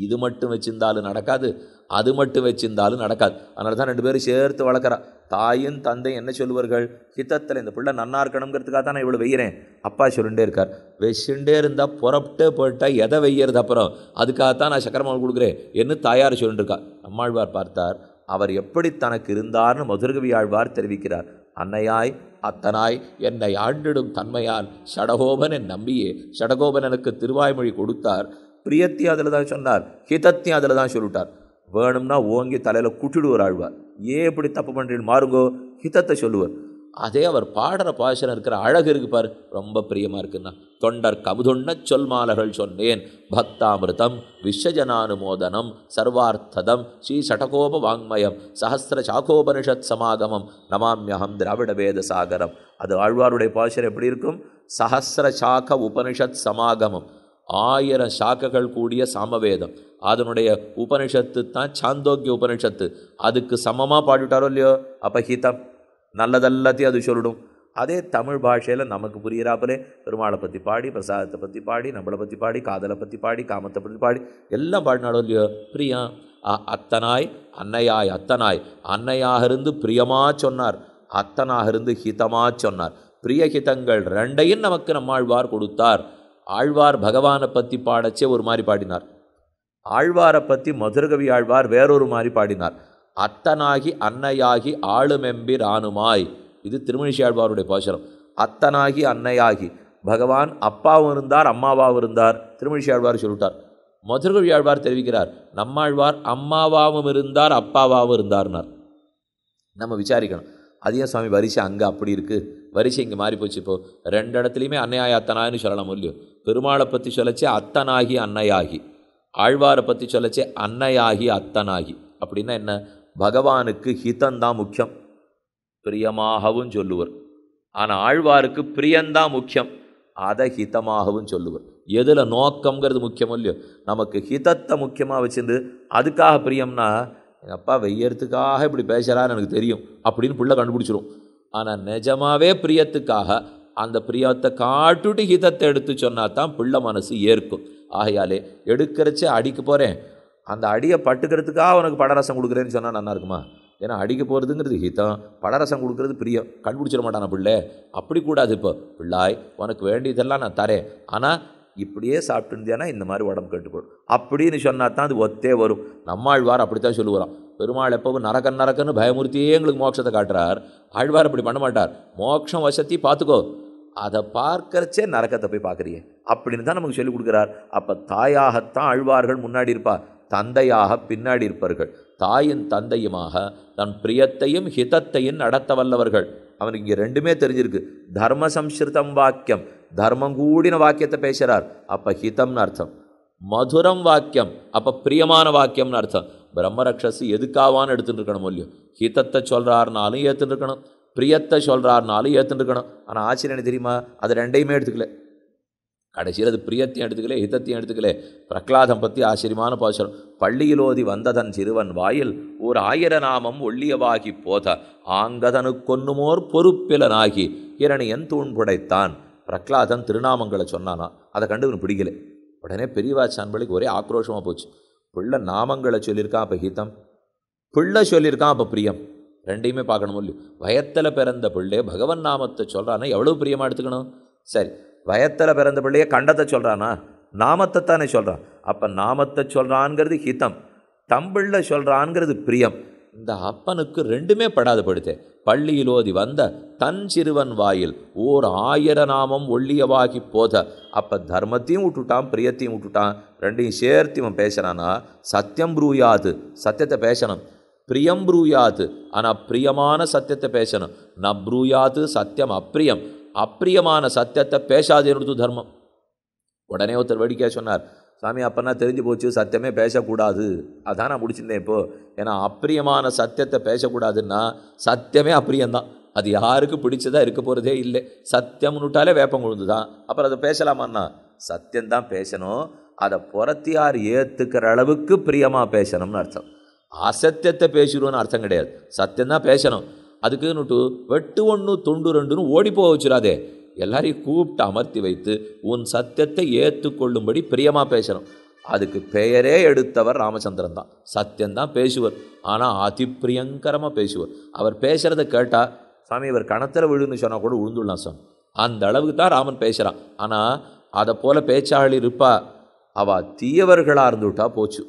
இது மட்டும் வச்சிருந்தாலும் நடக்காது அது மட்டும் வச்சிருந்தாலும் நடக்காது அதனால தான் ரெண்டு பேரும் சேர்த்து வளர்க்குறா தாயும் தந்தையும் என்ன சொல்லுவார்கள் கித்தத்தில் இந்த பிள்ளை நன்னா இருக்கணுங்கிறதுக்காக தான் நான் இவ்வளோ வெய்கிறேன் அப்பா சொல்லிகிட்டே இருக்கார் வச்சுட்டே இருந்தால் புறப்பட்டு போயிட்டால் எதை வெய்யறது அப்புறம் அதுக்காகத்தான் நான் சக்கரமாவில் கொடுக்குறேன் என்ன தாயார் சொல்லிட்டு இருக்கா நம்மாழ்வார் பார்த்தார் அவர் எப்படி தனக்கு இருந்தார்னு மதுரகவி ஆழ்வார் தெரிவிக்கிறார் அன்னையாய் அத்தனாய் என்னை ஆண்டிடும் தன்மையால் என் நம்பியே எனக்கு திருவாய்மொழி கொடுத்தார் பிரியத்தி அதில் தான் சொன்னார் ஹிதத்தி அதில் தான் சொல்லிட்டார் வேணும்னா ஓங்கி தலையில் குட்டிடுவார் ஆழ்வார் ஏன் இப்படி தப்பு பண்ணுறீங்க மாறுங்கோ ஹிதத்தை சொல்லுவார் அதே அவர் பாடுற பாசனம் இருக்கிற அழகு இருக்கு பார் ரொம்ப பிரியமாக இருக்குன்னா தொண்டர் கபுதுண்ண சொல்மாலர்கள் சொன்னேன் பக்தாமிருதம் விஸ்வஜனானுமோதனம் சர்வார்த்ததம் ஸ்ரீ சடகோப வாங்மயம் சஹசிர சாகோபனிஷத் சமாகமம் நமாமியகம் திராவிட வேத சாகரம் அது ஆழ்வாருடைய பாசனம் எப்படி இருக்கும் சஹசிர சாக உபனிஷத் சமாகமம் ஆயிரம் சாக்கைகள் கூடிய சாமவேதம் அதனுடைய உபனிஷத்து தான் சாந்தோக்கிய உபனிஷத்து அதுக்கு சமமாக பாடிட்டாரோ இல்லையோ அப்போ ஹிதம் நல்லதெல்லாத்தையும் அது சொல்லிடும் அதே தமிழ் பாஷையில் நமக்கு புரியிறாப்பலே பெருமாளை பற்றி பாடி பிரசாதத்தை பற்றி பாடி நம்மளை பற்றி பாடி காதலை பற்றி பாடி காமத்தை பற்றி பாடி எல்லாம் பாடினாலும் இல்லையோ பிரியா அத்தனாய் அன்னையாய் அத்தனாய் அன்னையாக இருந்து பிரியமாக சொன்னார் அத்தனாக இருந்து ஹிதமாக சொன்னார் பிரியஹிதங்கள் ரெண்டையும் நமக்கு நம்மாழ்வார் கொடுத்தார் ஆழ்வார் பகவானை பற்றி பாடச்சே ஒரு மாதிரி பாடினார் ஆழ்வாரை பற்றி மதுரகவி ஆழ்வார் வேறொரு மாதிரி பாடினார் அத்தனாகி அன்னையாகி ஆளுமெம்பிர் ஆணுமாய் இது திருமணிஷி ஆழ்வாருடைய பாசனம் அத்தனாகி அன்னையாகி பகவான் அப்பாவும் இருந்தார் அம்மாவாகவும் இருந்தார் திருமணிஷி ஆழ்வார் சொல்லிட்டார் மதுரகவி ஆழ்வார் தெரிவிக்கிறார் நம்மாழ்வார் அம்மாவாகவும் இருந்தார் அப்பாவாகவும் இருந்தார்னார் நம்ம விசாரிக்கணும் அது ஏன் வரிசை அங்கே அப்படி இருக்குது வரிசை இங்கே மாறி போச்சு இப்போது ரெண்டு இடத்துலையுமே அன்னையாய் அத்தனாயின்னு சொல்லலாம் இல்லையோ பெருமாளை பற்றி சொல்லச்சே அத்தனாகி அன்னையாகி ஆழ்வாரை பற்றி சொல்லச்சே அன்னையாகி அத்தனாகி அப்படின்னா என்ன பகவானுக்கு ஹிதந்தான் முக்கியம் பிரியமாகவும் சொல்லுவர் ஆனால் ஆழ்வாருக்கு பிரியந்தான் முக்கியம் அதை ஹிதமாகவும் சொல்லுவர் எதில் நோக்கங்கிறது முக்கியம் இல்லையோ நமக்கு ஹிதத்தை முக்கியமாக வச்சுருந்து அதுக்காக பிரியம்னா எங்கள் அப்பா வெய்யறதுக்காக இப்படி பேசுகிறான்னு எனக்கு தெரியும் அப்படின்னு பிள்ளை கண்டுபிடிச்சிரும் ஆனால் நிஜமாகவே பிரியத்துக்காக அந்த பிரியத்தை காட்டுட்டு ஹிதத்தை எடுத்து சொன்னால் தான் பிள்ளை மனசு ஏற்கும் ஆகையாலே எடுக்கிறச்சே அடிக்க போகிறேன் அந்த அடியை பட்டுக்கிறதுக்காக உனக்கு படரசம் கொடுக்குறேன்னு சொன்னால் நல்லா இருக்குமா ஏன்னா அடிக்க போகிறதுங்கிறது ஹிதம் படரசம் கொடுக்குறது பிரியம் கண்டுபிடிச்சிட மாட்டானா பிள்ளை அப்படி கூடாது இப்போ பிள்ளாய் உனக்கு வேண்டியதெல்லாம் நான் தரேன் ஆனால் இப்படியே சாப்பிட்டு இந்த மாதிரி உடம்பு கட்டுப்படும் அப்படின்னு சொன்னால் தான் அது ஒத்தே வரும் நம்மாழ்வார் அப்படித்தான் சொல்லுவாராம் பெருமாள் எப்பவும் நரக்கன் நரக்கன்னு பயமுறுத்தியே எங்களுக்கு மோட்சத்தை காட்டுறார் ஆழ்வார் அப்படி பண்ண மாட்டார் மோட்சம் வசதி பார்த்துக்கோ அதை பார்க்கறச்சே நரக்கத்தை போய் பார்க்குறீங்க அப்படின்னு தான் நமக்கு சொல்லிக் கொடுக்குறார் அப்போ தாயாகத்தான் ஆழ்வார்கள் முன்னாடி இருப்பார் தந்தையாக பின்னாடி இருப்பார்கள் தாயின் தந்தையுமாக தன் பிரியத்தையும் ஹிதத்தையும் நடத்த வல்லவர்கள் அவனுக்கு இங்கே ரெண்டுமே தெரிஞ்சிருக்கு தர்ம சம்ஸ்கிருதம் வாக்கியம் தர்மங்கூடின வாக்கியத்தை பேசுகிறார் அப்போ ஹிதம்னு அர்த்தம் மதுரம் வாக்கியம் அப்போ பிரியமான வாக்கியம்னு அர்த்தம் பிரம்மரக்ஷஸு எதுக்காவான்னு எடுத்துகிட்டு இருக்கணும் இல்லையோ ஹிதத்தை சொல்கிறாருனாலும் ஏற்றுட்டுருக்கணும் இருக்கணும் பிரியத்தை சொல்கிறாருனாலும் ஏற்றுட்டுருக்கணும் இருக்கணும் ஆனால் ஆச்சரியம் தெரியுமா அது ரெண்டையுமே எடுத்துக்கல கடைசியில் அது பிரியத்தையும் எடுத்துக்கலே ஹிதத்தையும் எடுத்துக்கலே பிரகலாதம் பற்றி ஆச்சரியமான பாசனம் பள்ளியிலோதி வந்ததன் சிறுவன் வாயில் ஓர் நாமம் ஒள்ளியவாகி போத ஆங்கதனு கொன்னுமோர் பொறுப்பிலனாகி இரணியன் தூண் புடைத்தான் பிரகலாதன் திருநாமங்களை சொன்னானா அதை கண்டு இவனு பிடிக்கல உடனே பெரியவாச்சான்களுக்கு ஒரே ஆக்ரோஷமாக போச்சு பிள்ள நாமங்களை சொல்லியிருக்கான் அப்போ ஹிதம் பிள்ளை சொல்லியிருக்கான் அப்போ பிரியம் ரெண்டையுமே பார்க்கணும் இல்லையோ வயத்தில் பிறந்த பிள்ளையே பகவன் நாமத்தை சொல்கிறானா எவ்வளோ பிரியமாக எடுத்துக்கணும் சரி வயத்தில் பிறந்த பிள்ளையே கண்டத்தை சொல்கிறானா நாமத்தை தானே சொல்கிறான் அப்போ நாமத்தை சொல்கிறான்ங்கிறது ஹிதம் தம்பிள்ள சொல்கிறான்ங்கிறது பிரியம் இந்த அப்பனுக்கு ரெண்டுமே படாது படுத்தே பள்ளியில் ஓதி வந்த தன் சிறுவன் வாயில் ஓர் ஆயிர நாமம் ஒள்ளியவாகி போத அப்போ தர்மத்தையும் விட்டுட்டான் பிரியத்தையும் விட்டுட்டான் ரெண்டையும் சேர்த்து இவன் பேசுகிறான்னா சத்தியம் ப்ரூயாது சத்தியத்தை பேசணும் பிரியம் ப்ரூயாது ஆனால் பிரியமான சத்தியத்தை பேசணும் ந ப்ரூயாது சத்தியம் அப்பிரியம் அப்பிரியமான சத்தியத்தை பேசாதேன்னு தர்மம் உடனே ஒருத்தர் வேடிக்கையாக சொன்னார் சாமி அப்போனா தெரிஞ்சு போச்சு சத்தியமே பேசக்கூடாது அதான் நான் முடிச்சிருந்தேன் இப்போது ஏன்னா அப்பிரியமான சத்தியத்தை பேசக்கூடாதுன்னா சத்தியமே அப்பிரியம்தான் அது யாருக்கு பிடிச்சதாக இருக்க போகிறதே இல்லை சத்தியம்னுட்டாலே வேப்பங்குழுந்து தான் அப்புறம் அதை பேசலாமான்னா சத்தியம்தான் பேசணும் அதை புறத்தியார் ஏற்றுக்கிற அளவுக்கு பிரியமாக பேசணும்னு அர்த்தம் அசத்தியத்தை பேசிடுவோன்னு அர்த்தம் கிடையாது சத்தியம்தான் பேசணும் அதுக்குன்னுட்டு வெட்டு ஒன்று துண்டு ரெண்டுன்னு ஓடி போக வச்சிடாதே எல்லாரையும் கூப்பிட்டு அமர்த்தி வைத்து உன் சத்தியத்தை ஏற்றுக்கொள்ளும்படி பிரியமாக பேசணும் அதுக்கு பெயரே எடுத்தவர் ராமச்சந்திரன் தான் சத்தியந்தான் பேசுவர் ஆனால் அதிப்பிரியங்கரமாக பேசுவர் அவர் பேசுகிறத கேட்டால் சாமி இவர் கணத்தில் விழுந்து சொன்னால் கூட விழுந்துடலாம் சார் அந்த அளவுக்கு தான் ராமன் பேசுகிறான் ஆனால் அதை போல் பேச்சாளி இருப்பா அவள் தீயவர்களாக இருந்துவிட்டா போச்சு